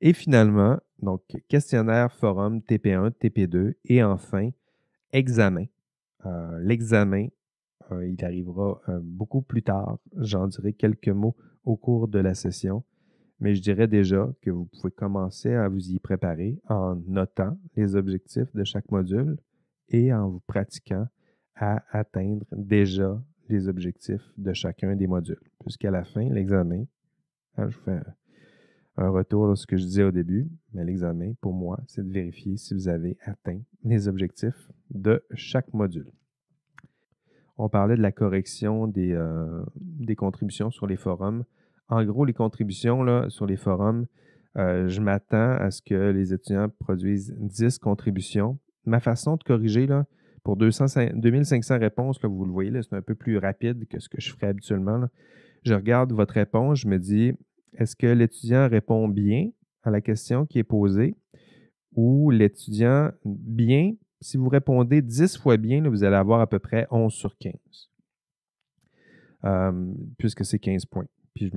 Et finalement, donc questionnaire, forum, TP1, TP2 et enfin examen. Euh, l'examen, euh, il arrivera euh, beaucoup plus tard. J'en dirai quelques mots au cours de la session, mais je dirais déjà que vous pouvez commencer à vous y préparer en notant les objectifs de chaque module et en vous pratiquant à atteindre déjà les objectifs de chacun des modules. Puisqu'à la fin, l'examen, hein, je vous fais un un retour à ce que je disais au début, mais l'examen, pour moi, c'est de vérifier si vous avez atteint les objectifs de chaque module. On parlait de la correction des, euh, des contributions sur les forums. En gros, les contributions là, sur les forums, euh, je m'attends à ce que les étudiants produisent 10 contributions. Ma façon de corriger, là, pour 200, 2500 réponses, là, vous le voyez, c'est un peu plus rapide que ce que je ferais habituellement. Je regarde votre réponse, je me dis, est-ce que l'étudiant répond bien à la question qui est posée ou l'étudiant bien, si vous répondez 10 fois bien, vous allez avoir à peu près 11 sur 15, puisque c'est 15 points. Puis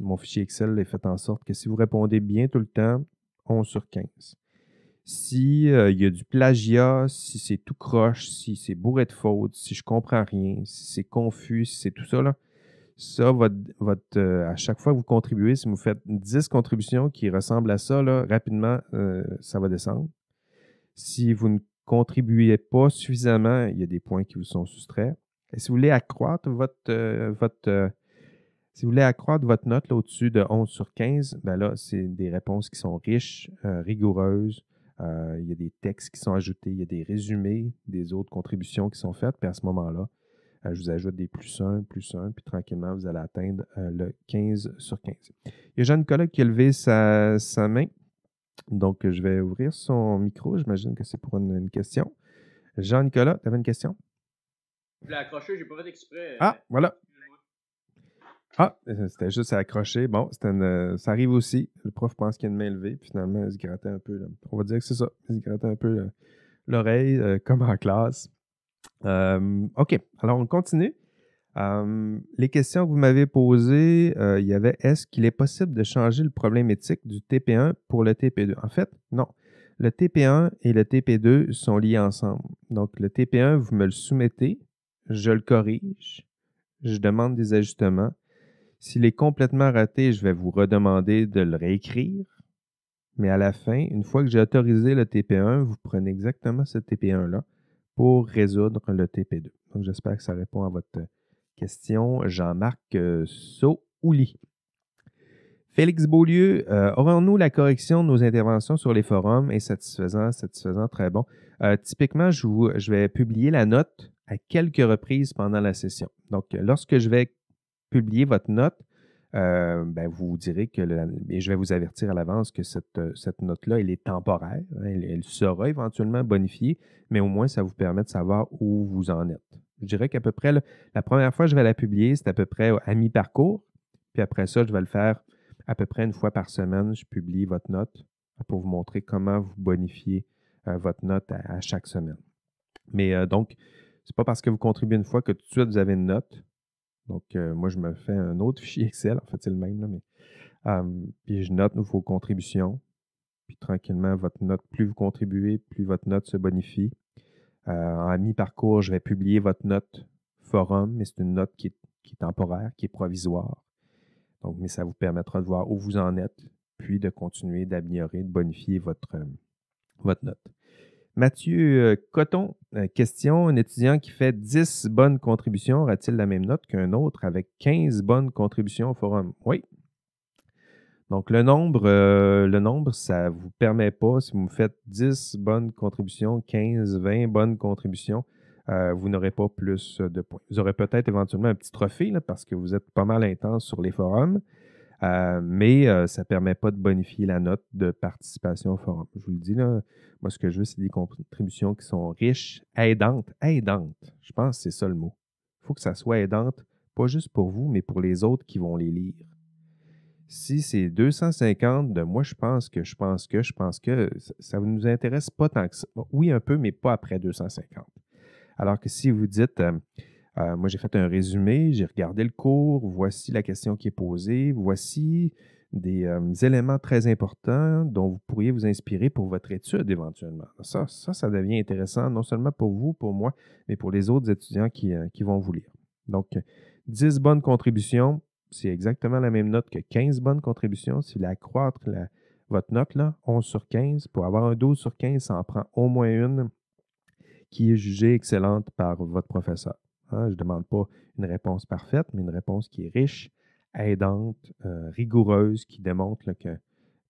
mon fichier Excel est fait en sorte que si vous répondez bien tout le temps, 11 sur 15. Si euh, y a du plagiat, si c'est tout croche, si c'est bourré de fautes, si je comprends rien, si c'est confus, si c'est tout ça, là, ça, votre, votre, euh, à chaque fois que vous contribuez, si vous faites 10 contributions qui ressemblent à ça, rapidement, euh, ça va descendre. Si vous ne contribuez pas suffisamment, il y a des points qui vous sont soustraits. Et si vous voulez accroître votre, euh, votre si vous voulez accroître votre note au-dessus de 11 sur 15, ben là, c'est des réponses qui sont riches, rigoureuses. il y a des textes qui sont ajoutés, il y a des résumés des autres contributions qui sont faites. Puis à ce moment-là, euh, je vous ajoute des plus 1, plus 1, puis tranquillement, vous allez atteindre euh, le 15 sur 15. Il y a Jean-Nicolas qui a levé sa, main. Donc, je vais ouvrir son micro. J'imagine que c'est pour une, question. Jean-Nicolas, tu avais une question? Je voulais accrocher, n'ai pas fait exprès. Ah, voilà. Ah, euh, c'était juste à accrocher. Bon, ça arrive aussi. Le prof pense qu'il y a une main levée, puis finalement, il se grattait un peu. On va dire que c'est ça. Il se grattait un peu l'oreille, comme en classe. OK, alors on continue. les questions que vous m'avez posées, euh, il y avait est-ce qu'il est possible de changer le problème éthique du TP1 pour le TP2? En fait, non. Le TP1 et le TP2 sont liés ensemble. Donc, le TP1, vous me le soumettez, je le corrige, je demande des ajustements. S'il est complètement raté, je vais vous redemander de le réécrire. Mais à la fin, une fois que j'ai autorisé le TP1, vous prenez exactement ce TP1-là, pour résoudre le TP2. Donc, j'espère que ça répond à votre question. Jean-Marc euh, Souli. Félix Beaulieu, euh, aurons-nous la correction de nos interventions sur les forums? Et satisfaisant, satisfaisant, très bon. Euh, typiquement, je vais publier la note à quelques reprises pendant la session. Donc, lorsque je vais publier votre note, euh, ben vous, direz que, je vais vous avertir à l'avance que cette, euh, note-là, elle est temporaire. Hein, elle, sera éventuellement bonifiée, mais au moins, ça vous permet de savoir où vous en êtes. Je dirais qu'à peu près, la première fois que je vais la publier, c'est à peu près à mi-parcours. Puis après ça, je vais le faire à peu près une fois par semaine. Je publie votre note pour vous montrer comment vous bonifiez euh, votre note à, chaque semaine. Mais donc, donc, n'est pas parce que vous contribuez une fois que tout de suite vous avez une note. Donc, euh, moi, je me fais un autre fichier Excel. En fait, c'est le même, là, mais. puis je note vos contributions. Puis tranquillement, votre note, plus vous contribuez, plus votre note se bonifie. Euh, en à mi-parcours, je vais publier votre note forum, mais c'est une note qui est, temporaire, qui est provisoire. Donc, mais ça vous permettra de voir où vous en êtes, puis de continuer d'améliorer, de bonifier votre, votre note. Mathieu euh, Coton, euh, question, un étudiant qui fait 10 bonnes contributions aura-t-il la même note qu'un autre avec 15 bonnes contributions au forum? Oui. Donc le nombre, euh, le nombre, ça ne vous permet pas, si vous faites 10 bonnes contributions, 15, 20 bonnes contributions, vous n'aurez pas plus de points. Vous aurez peut-être éventuellement un petit trophée parce que vous êtes pas mal intense sur les forums, euh, mais euh, ça ne permet pas de bonifier la note de participation au forum. Je vous le dis, là, moi, ce que je veux, c'est des contributions qui sont riches, aidantes, aidantes. Je pense que c'est ça le mot. Il faut que ça soit aidante, pas juste pour vous, mais pour les autres qui vont les lire. Si c'est 250 de moi, je pense que, je pense que, je pense que, ça ne nous intéresse pas tant que ça. Oui, un peu, mais pas après 250. Alors que si vous dites, euh, euh, moi, j'ai fait un résumé, j'ai regardé le cours, voici la question qui est posée, voici des euh, éléments très importants dont vous pourriez vous inspirer pour votre étude éventuellement. Ça, ça, devient intéressant, non seulement pour vous, pour moi, mais pour les autres étudiants qui, euh, vont vous lire. Donc, 10 bonnes contributions, c'est exactement la même note que 15 bonnes contributions. Si vous votre note, là, 11 sur 15, pour avoir un 12 sur 15, ça en prend au moins une qui est jugée excellente par votre professeur. Hein, je ne demande pas une réponse parfaite, mais une réponse qui est riche, aidante, euh, rigoureuse, qui démontre que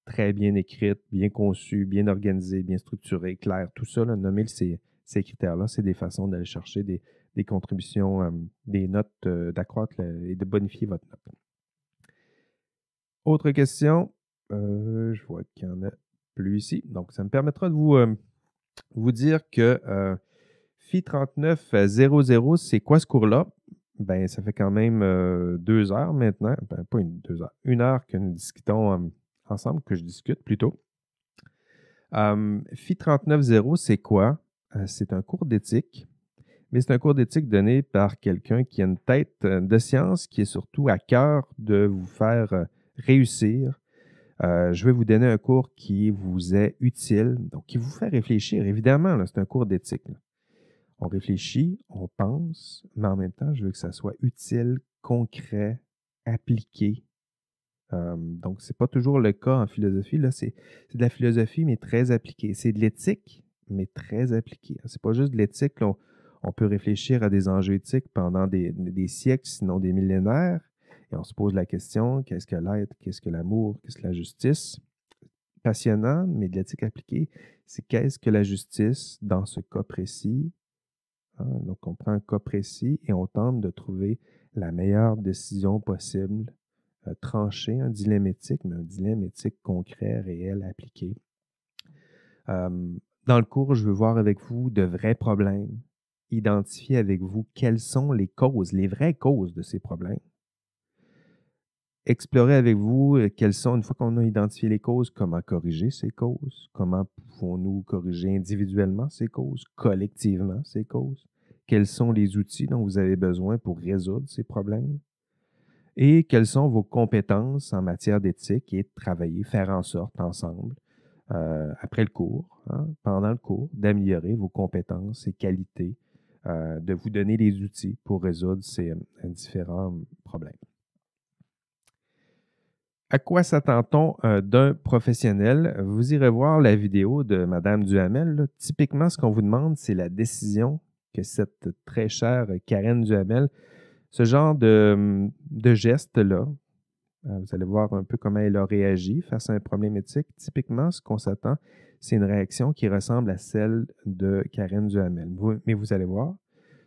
très bien écrite, bien conçue, bien organisée, bien structurée, claire, tout ça, nommer ces, critères-là, c'est des façons d'aller chercher des, contributions, euh, des notes, euh, d'accroître et de bonifier votre note. Autre question, je vois qu'il y en a plus ici, donc ça me permettra de vous, vous dire que Phi 3900, euh, c'est quoi ce cours-là? Ben, ça fait quand même euh, deux heures maintenant, ben, pas une, deux heures, une heure que nous discutons euh, ensemble, que je discute plutôt. Euh, Phi 39.0, c'est quoi? c'est un cours d'éthique, mais c'est un cours d'éthique donné par quelqu'un qui a une tête de science, qui est surtout à cœur de vous faire réussir. je vais vous donner un cours qui vous est utile, donc qui vous fait réfléchir. Évidemment, c'est un cours d'éthique on réfléchit, on pense, mais en même temps, je veux que ça soit utile, concret, appliqué. donc, ce n'est pas toujours le cas en philosophie. Là, c'est de la philosophie, mais très appliquée. C'est de l'éthique, mais très appliquée. Hein. C'est pas juste de l'éthique. On, peut réfléchir à des enjeux éthiques pendant des, des, siècles, sinon des millénaires. Et on se pose la question, qu'est-ce que l'être, qu'est-ce que l'amour, qu'est-ce que la justice? Passionnant, mais de l'éthique appliquée, c'est qu'est-ce que la justice dans ce cas précis? Hein. Donc, on prend un cas précis et on tente de trouver la meilleure décision possible, euh, Trancher un dilemme éthique, mais un dilemme éthique concret, réel, appliqué. dans le cours, je veux voir avec vous de vrais problèmes, identifier avec vous quelles sont les causes, les vraies causes de ces problèmes explorer avec vous euh, quelles sont, une fois qu'on a identifié les causes, comment corriger ces causes, comment pouvons-nous corriger individuellement ces causes, collectivement ces causes, quels sont les outils dont vous avez besoin pour résoudre ces problèmes et quelles sont vos compétences en matière d'éthique et de travailler, faire en sorte ensemble, euh, après le cours, hein, pendant le cours, d'améliorer vos compétences et qualités, euh, de vous donner les outils pour résoudre ces euh, différents problèmes. À quoi s'attend-on d'un professionnel? Vous irez voir la vidéo de Mme Duhamel. Typiquement, ce qu'on vous demande, c'est la décision que cette très chère Karen Duhamel. Ce genre de, hum, geste-là, euh, vous allez voir un peu comment elle a réagi face à un problème éthique. Typiquement, ce qu'on s'attend, c'est une réaction qui ressemble à celle de Karen Duhamel. mais vous allez voir,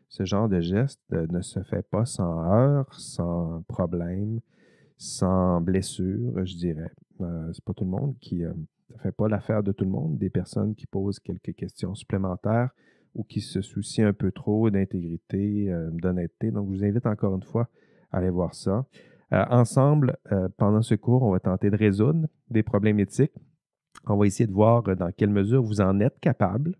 ce genre de geste euh, ne se fait pas sans heurts, sans problème, sans blessure, je dirais. Euh, c'est pas tout le monde qui. fait pas l'affaire de tout le monde, des personnes qui posent quelques questions supplémentaires ou qui se soucient un peu trop d'intégrité, euh, d'honnêteté. Donc, je vous invite encore une fois à aller voir ça. Euh, ensemble, euh, pendant ce cours, on va tenter de résoudre des problèmes éthiques. On va essayer de voir dans quelle mesure vous en êtes capable.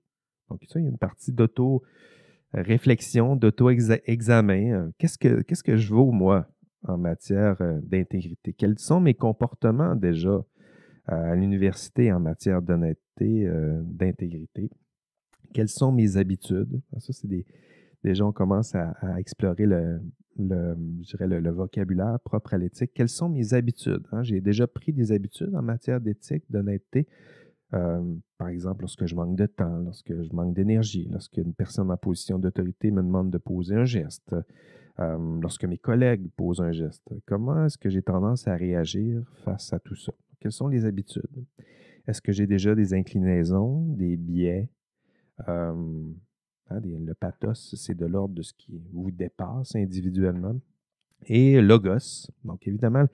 Donc, ça, il y a une partie d'auto-réflexion, d'auto-examen. Qu'est-ce que, qu'est-ce que je vaux, moi, en matière d'intégrité? Quels sont mes comportements déjà à l'université en matière d'honnêteté, d'intégrité? quelles sont mes habitudes. Ah, ça, c'est des. gens commencent à, explorer le, vocabulaire propre à l'éthique. Quelles sont mes habitudes? Hein? J'ai déjà pris des habitudes en matière d'éthique, d'honnêteté. Euh, par exemple, lorsque je manque de temps, lorsque je manque d'énergie, lorsqu'une personne en position d'autorité me demande de poser un geste, euh, lorsque mes collègues posent un geste, comment est-ce que j'ai tendance à réagir face à tout ça? Quelles sont les habitudes? Est-ce que j'ai déjà des inclinaisons, des biais, Hein, le pathos, c'est de l'ordre de ce qui vous dépasse individuellement. Et logos, donc évidemment,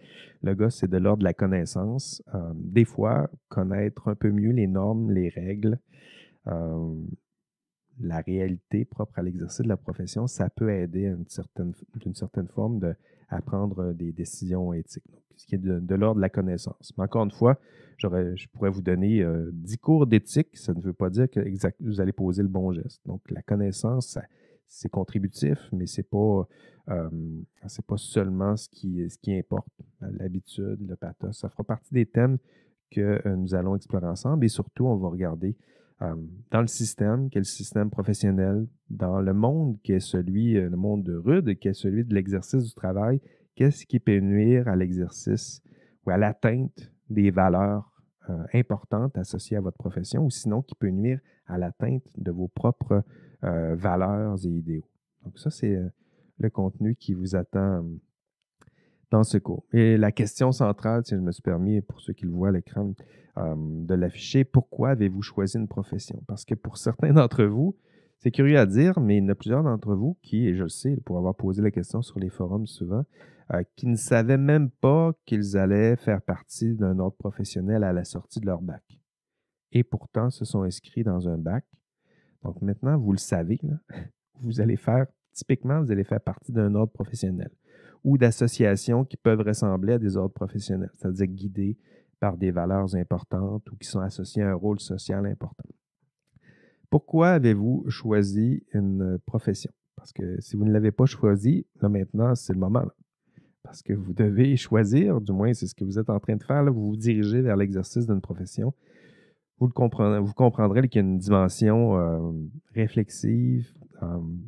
logos, c'est de l'ordre de la connaissance. des fois, connaître un peu mieux les normes, les règles, la réalité propre à l'exercice de la profession, ça peut aider d'une certaine forme de, à prendre euh, des décisions éthiques. Donc, ce qui est de, l'ordre de la connaissance. Mais encore une fois, je pourrais vous donner euh, dix 10 cours d'éthique. Ça ne veut pas dire que vous allez poser le bon geste. Donc, la connaissance, c'est contributif, mais ce n'est pas, euh, pas seulement ce qui, ce qui importe. L'habitude, le pathos, ça fera partie des thèmes que nous allons explorer ensemble. Et surtout, on va regarder euh, dans le système, quel le système professionnel, dans le monde qui est celui, euh, le monde rude, qui est celui de l'exercice du travail, qu'est-ce qui peut nuire à l'exercice ou à l'atteinte des valeurs euh, importantes associées à votre profession ou sinon qui peut nuire à l'atteinte de vos propres valeurs et idéaux. Donc ça, c'est le contenu qui vous attend dans ce cours. Et la question centrale, si je me suis permis, pour ceux qui le voient à l'écran, euh, de l'afficher, pourquoi avez-vous choisi une profession? Parce que pour certains d'entre vous, c'est curieux à dire, mais il y en a plusieurs d'entre vous qui, et je le sais, pour avoir posé la question sur les forums souvent, euh, qui ne savaient même pas qu'ils allaient faire partie d'un ordre professionnel à la sortie de leur bac. Et pourtant, se sont inscrits dans un bac. Donc maintenant, vous le savez, <laughs> vous allez faire, typiquement, vous allez faire partie d'un ordre professionnel ou d'associations qui peuvent ressembler à des ordres professionnels, c'est-à-dire guidés par des valeurs importantes ou qui sont associés à un rôle social important. Pourquoi avez-vous choisi une profession? Parce que si vous ne l'avez pas choisi, là maintenant, c'est le moment. Parce que vous devez choisir, du moins c'est ce que vous êtes en train de faire, vous vous dirigez vers l'exercice d'une profession. Vous, comprendrez, vous comprendrez qu'il y a une dimension euh, réflexive euh,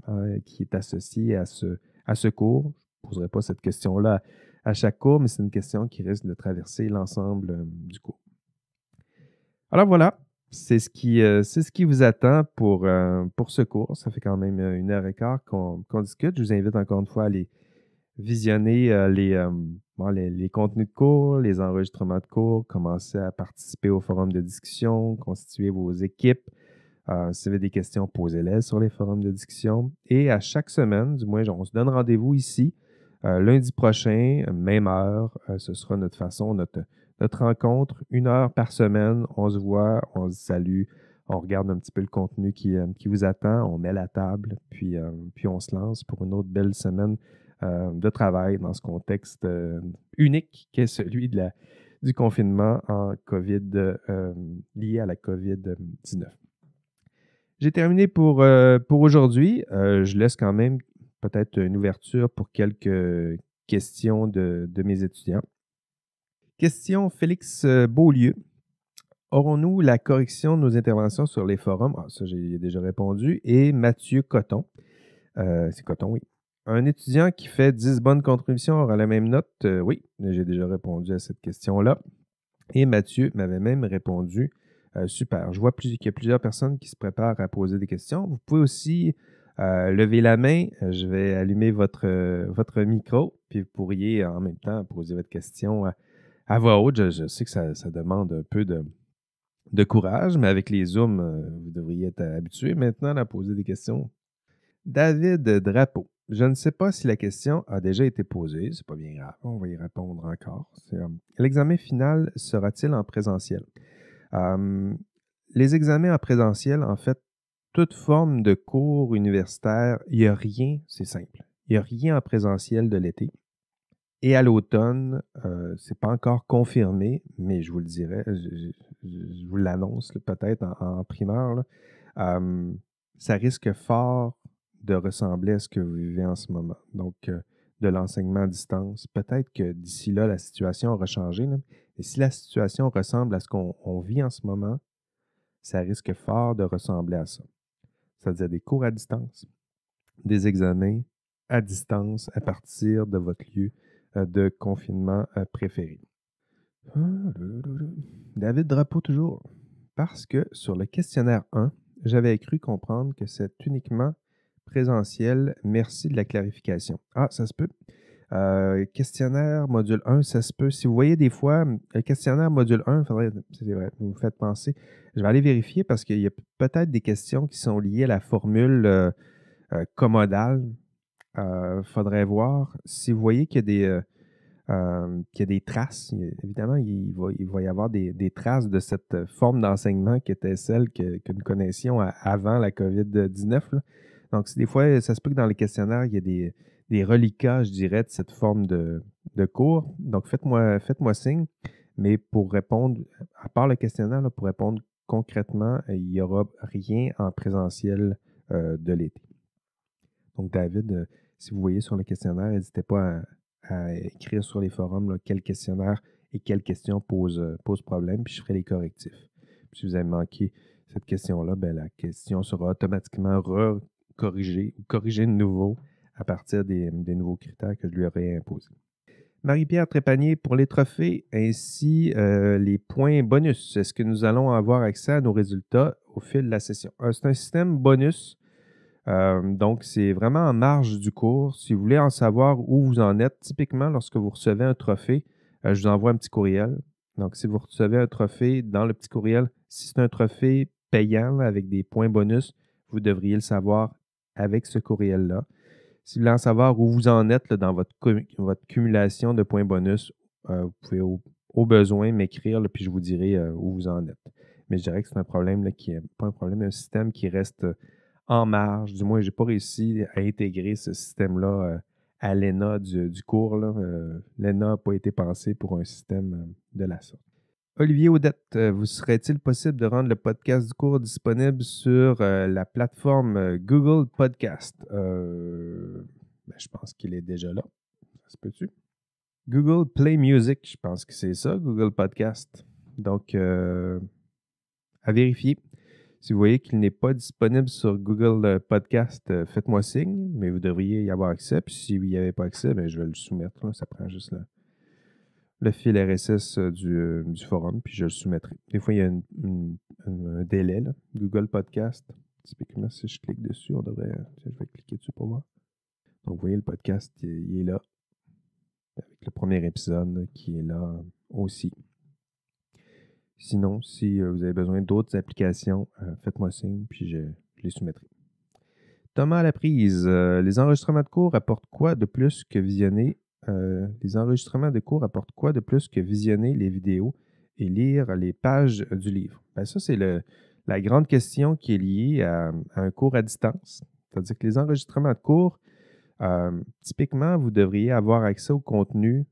euh, qui est associée à ce, à ce cours poserai pas cette question-là à chaque cours, mais c'est une question qui risque de traverser l'ensemble euh, du cours. Alors voilà, c'est ce, qui, euh, ce qui vous attend pour, euh, pour ce cours. Ça fait quand même une heure et quart qu'on, discute. Je vous invite encore une fois à aller visionner les, contenus de cours, les enregistrements de cours, commencer à participer au forum de discussion, constituer vos équipes. si vous avez des questions, posez-les sur les forums de discussion. Et à chaque semaine, du moins, on se donne rendez-vous ici euh, lundi prochain, même heure, euh, ce sera notre façon, notre, rencontre, une heure par semaine. On se voit, on se salue, on regarde un petit peu le contenu qui, euh, qui vous attend, on met la table, puis, puis on se lance pour une autre belle semaine de travail dans ce contexte unique qu'est celui de la, du confinement en lié à la COVID-19. J'ai terminé pour, pour aujourd'hui. je laisse quand même peut-être une ouverture pour quelques questions de, mes étudiants. Question Félix euh, Beaulieu. Aurons-nous la correction de nos interventions sur les forums? Ah, ça, j'ai déjà répondu. Et Mathieu Coton. Euh, c'est Coton, oui. Un étudiant qui fait 10 bonnes contributions aura la même note? Euh, oui, j'ai déjà répondu à cette question-là. Et Mathieu m'avait même répondu. super. Je vois qu'il y a plusieurs personnes qui se préparent à poser des questions. Vous pouvez aussi euh, levez la main, euh, je vais allumer votre, euh, votre micro, puis vous pourriez en même temps poser votre question à, voix haute. Je, sais que ça, demande un peu de, de courage, mais avec les Zooms, vous devriez être habitué maintenant à poser des questions. David Drapeau. Je ne sais pas si la question a déjà été posée, c'est pas bien grave, on va y répondre encore. L'examen final sera-t-il en présentiel? les examens en présentiel, en fait, toute forme de cours universitaire, il n'y a rien, c'est simple, il n'y a rien en présentiel de l'été. Et à l'automne, euh, ce n'est pas encore confirmé, mais je vous le dirai, je, vous l'annonce peut-être en, primeur, ça risque fort de ressembler à ce que vous vivez en ce moment. Donc, euh, de l'enseignement à distance. Peut-être que d'ici là, la situation aura changé. et si la situation ressemble à ce qu'on vit en ce moment, ça risque fort de ressembler à ça c'est-à-dire des cours à distance, des examens à distance à partir de votre lieu euh, de confinement euh, préféré. Ah, David Drapeau toujours. Parce que sur le questionnaire 1, j'avais cru comprendre que c'est uniquement présentiel. Merci de la clarification. Ah, ça se peut. Euh, questionnaire module 1, ça se peut. Si vous voyez des fois, hum, le questionnaire module 1, c'est vrai, vous me faites penser. Je vais aller vérifier parce qu'il y a peut-être des questions qui sont liées à la formule euh, euh, commodale. Il faudrait voir. Si vous voyez qu'il y a des. des traces, évidemment, il va, y avoir des, traces de cette forme d'enseignement qui était celle que, nous connaissions avant la COVID-19. Donc, des fois, ça se peut que dans les questionnaires, il y a des, des reliquats, je dirais, de cette forme de, cours. Donc, faites-moi faites signe. Mais pour répondre, à part le questionnaire, pour répondre concrètement, euh, il n'y aura rien en présentiel euh, de l'été. Donc, David, euh, si vous voyez sur le questionnaire, n'hésitez pas à, écrire sur les forums quel questionnaire et quelles questions posent pose problème, puis je ferai les correctifs. si vous avez manqué cette question-là, ben, la question sera automatiquement recorrigée ou corrigée de nouveau à partir des, nouveaux critères que je lui aurais imposés. Marie-Pierre Trépanier, pour les trophées ainsi euh, les points bonus, est-ce que nous allons avoir accès à nos résultats au fil de la session? Euh, c'est un système bonus, euh, donc c'est vraiment en marge du cours. Si vous voulez en savoir où vous en êtes, typiquement lorsque vous recevez un trophée, je vous envoie un petit courriel. Donc si vous recevez un trophée dans le petit courriel, si c'est un trophée payant avec des points bonus, vous devriez le savoir avec ce courriel-là. Si vous en savoir où vous en êtes dans votre, votre cumulation de points bonus, euh, vous pouvez au, besoin m'écrire, puis je vous dirai euh, où vous en êtes. Mais je dirais que c'est un problème qui est pas un problème, un système qui reste euh, en marge. Du moins, je n'ai pas réussi à intégrer ce système-là à l'ENA du, du, cours. L'ENA n'a pas été pensé pour un système de la sorte. Olivier Audette, euh, vous serait-il possible de rendre le podcast du cours disponible sur euh, la plateforme euh, Google Podcast? Ben, je pense qu'il est déjà là. Ça se peut-tu? Google Play Music, je pense que c'est ça, Google Podcast. Donc, à vérifier. Si vous voyez qu'il n'est pas disponible sur Google Podcast, faites-moi signe, mais vous devriez y avoir accès. Puis s'il n'y avait pas accès, ben, je vais le soumettre. Ça prend juste là le fil RSS euh, euh, du, forum, puis je le soumettrai. Des fois, il y a un délai. Google Podcast, typiquement, si je clique dessus, on devrait. Euh, je vais cliquer dessus pour voir. Donc, vous voyez, le podcast, il, est là. Avec le premier épisode qui est là aussi. Sinon, si vous avez besoin d'autres applications, faites-moi signe, puis je, les soumettrai. Thomas à la prise, les enregistrements de cours apportent quoi de plus que visionner euh, les enregistrements de cours apportent quoi de plus que visionner les vidéos et lire les pages du livre? Ben, ça, c'est la grande question qui est liée à, un cours à distance. C'est-à-dire que les enregistrements de cours, euh, typiquement, vous devriez avoir accès au contenu.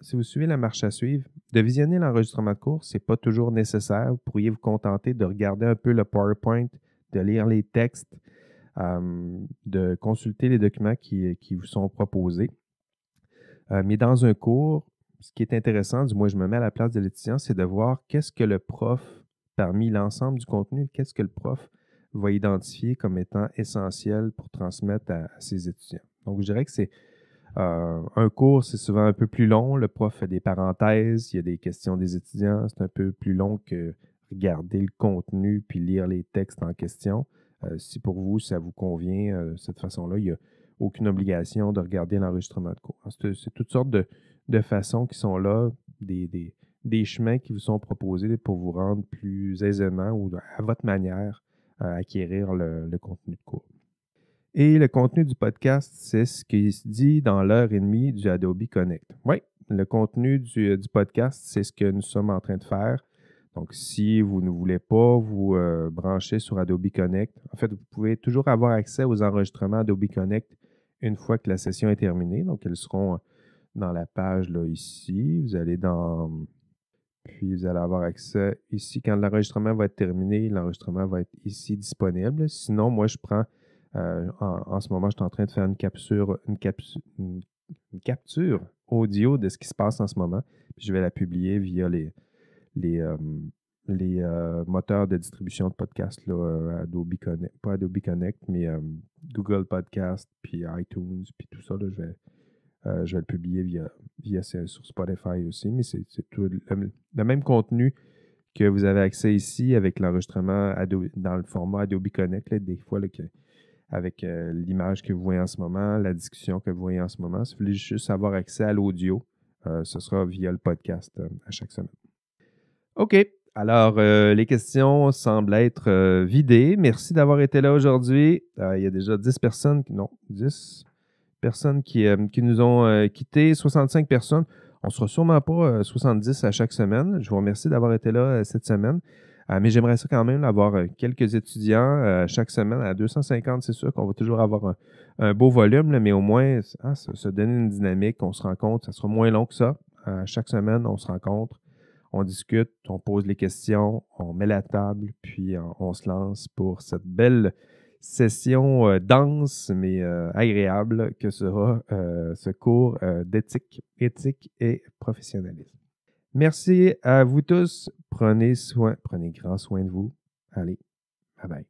Si vous suivez la marche à suivre, de visionner l'enregistrement de cours, ce n'est pas toujours nécessaire. Vous pourriez vous contenter de regarder un peu le PowerPoint, de lire les textes, euh, de consulter les documents qui vous sont proposés. Euh, mais dans un cours, ce qui est intéressant, du moins je me mets à la place de l'étudiant, c'est de voir qu'est-ce que le prof, parmi l'ensemble du contenu, qu'est-ce que le prof va identifier comme étant essentiel pour transmettre à, ses étudiants. Donc je dirais que c'est euh, un cours, c'est souvent un peu plus long. Le prof fait des parenthèses, il y a des questions des étudiants. C'est un peu plus long que regarder le contenu puis lire les textes en question. Euh, si pour vous, ça vous convient, de cette façon-là, il y a aucune obligation de regarder l'enregistrement de cours. Hein. C'est toutes sortes de, façons qui sont là, des, chemins qui vous sont proposés pour vous rendre plus aisément ou à votre manière à euh, acquérir le, contenu de cours. Et le contenu du podcast, c'est ce qui se dit dans l'heure et demie du Adobe Connect. Oui, le contenu du, podcast, c'est ce que nous sommes en train de faire. Donc, si vous ne voulez pas vous euh, brancher sur Adobe Connect, en fait, vous pouvez toujours avoir accès aux enregistrements Adobe Connect une fois que la session est terminée. Donc, elles seront euh, dans la page là, ici. Vous allez dans. Puis vous allez avoir accès ici. Quand l'enregistrement va être terminé, l'enregistrement va être ici disponible. Sinon, moi, je prends. Euh, en, ce moment, je suis en train de faire une capture, une, capture audio de ce qui se passe en ce moment. je vais la publier via les, les, euh, les euh, moteurs de distribution de podcasts, là, euh, Adobe Connect, pas Adobe Connect, mais euh, Google Podcast, puis iTunes, puis tout ça, là, je, vais, je le publier via, via sur Spotify aussi, mais c'est tout le, même contenu que vous avez accès ici avec l'enregistrement dans le format Adobe Connect, des fois, avec l'image que vous voyez en ce moment, la discussion que vous voyez en ce moment. Si vous voulez juste avoir accès à l'audio, ce sera via le podcast à chaque semaine. OK, alors, euh, les questions semblent être euh, vidées. Merci d'avoir été là aujourd'hui. Euh, il y a déjà 10 personnes, qui, non, 10 personnes qui, qui nous ont quittés, 65 personnes. On ne sera sûrement pas 70 à chaque semaine. Je vous remercie d'avoir été là cette semaine. mais j'aimerais ça quand même avoir quelques étudiants chaque semaine à 250. C'est sûr qu'on va toujours avoir un, beau volume, mais au moins, ah, ça, se une dynamique. On se rencontre. Ça sera moins long que ça. chaque semaine, on se rencontre on discute, on pose les questions, on met la table, puis euh, on, se lance pour cette belle session euh, dense mais euh, agréable que sera ce cours d'éthique, éthique et professionnalisme. Merci à vous tous. Prenez soin, prenez grand soin de vous. Allez, bye bye.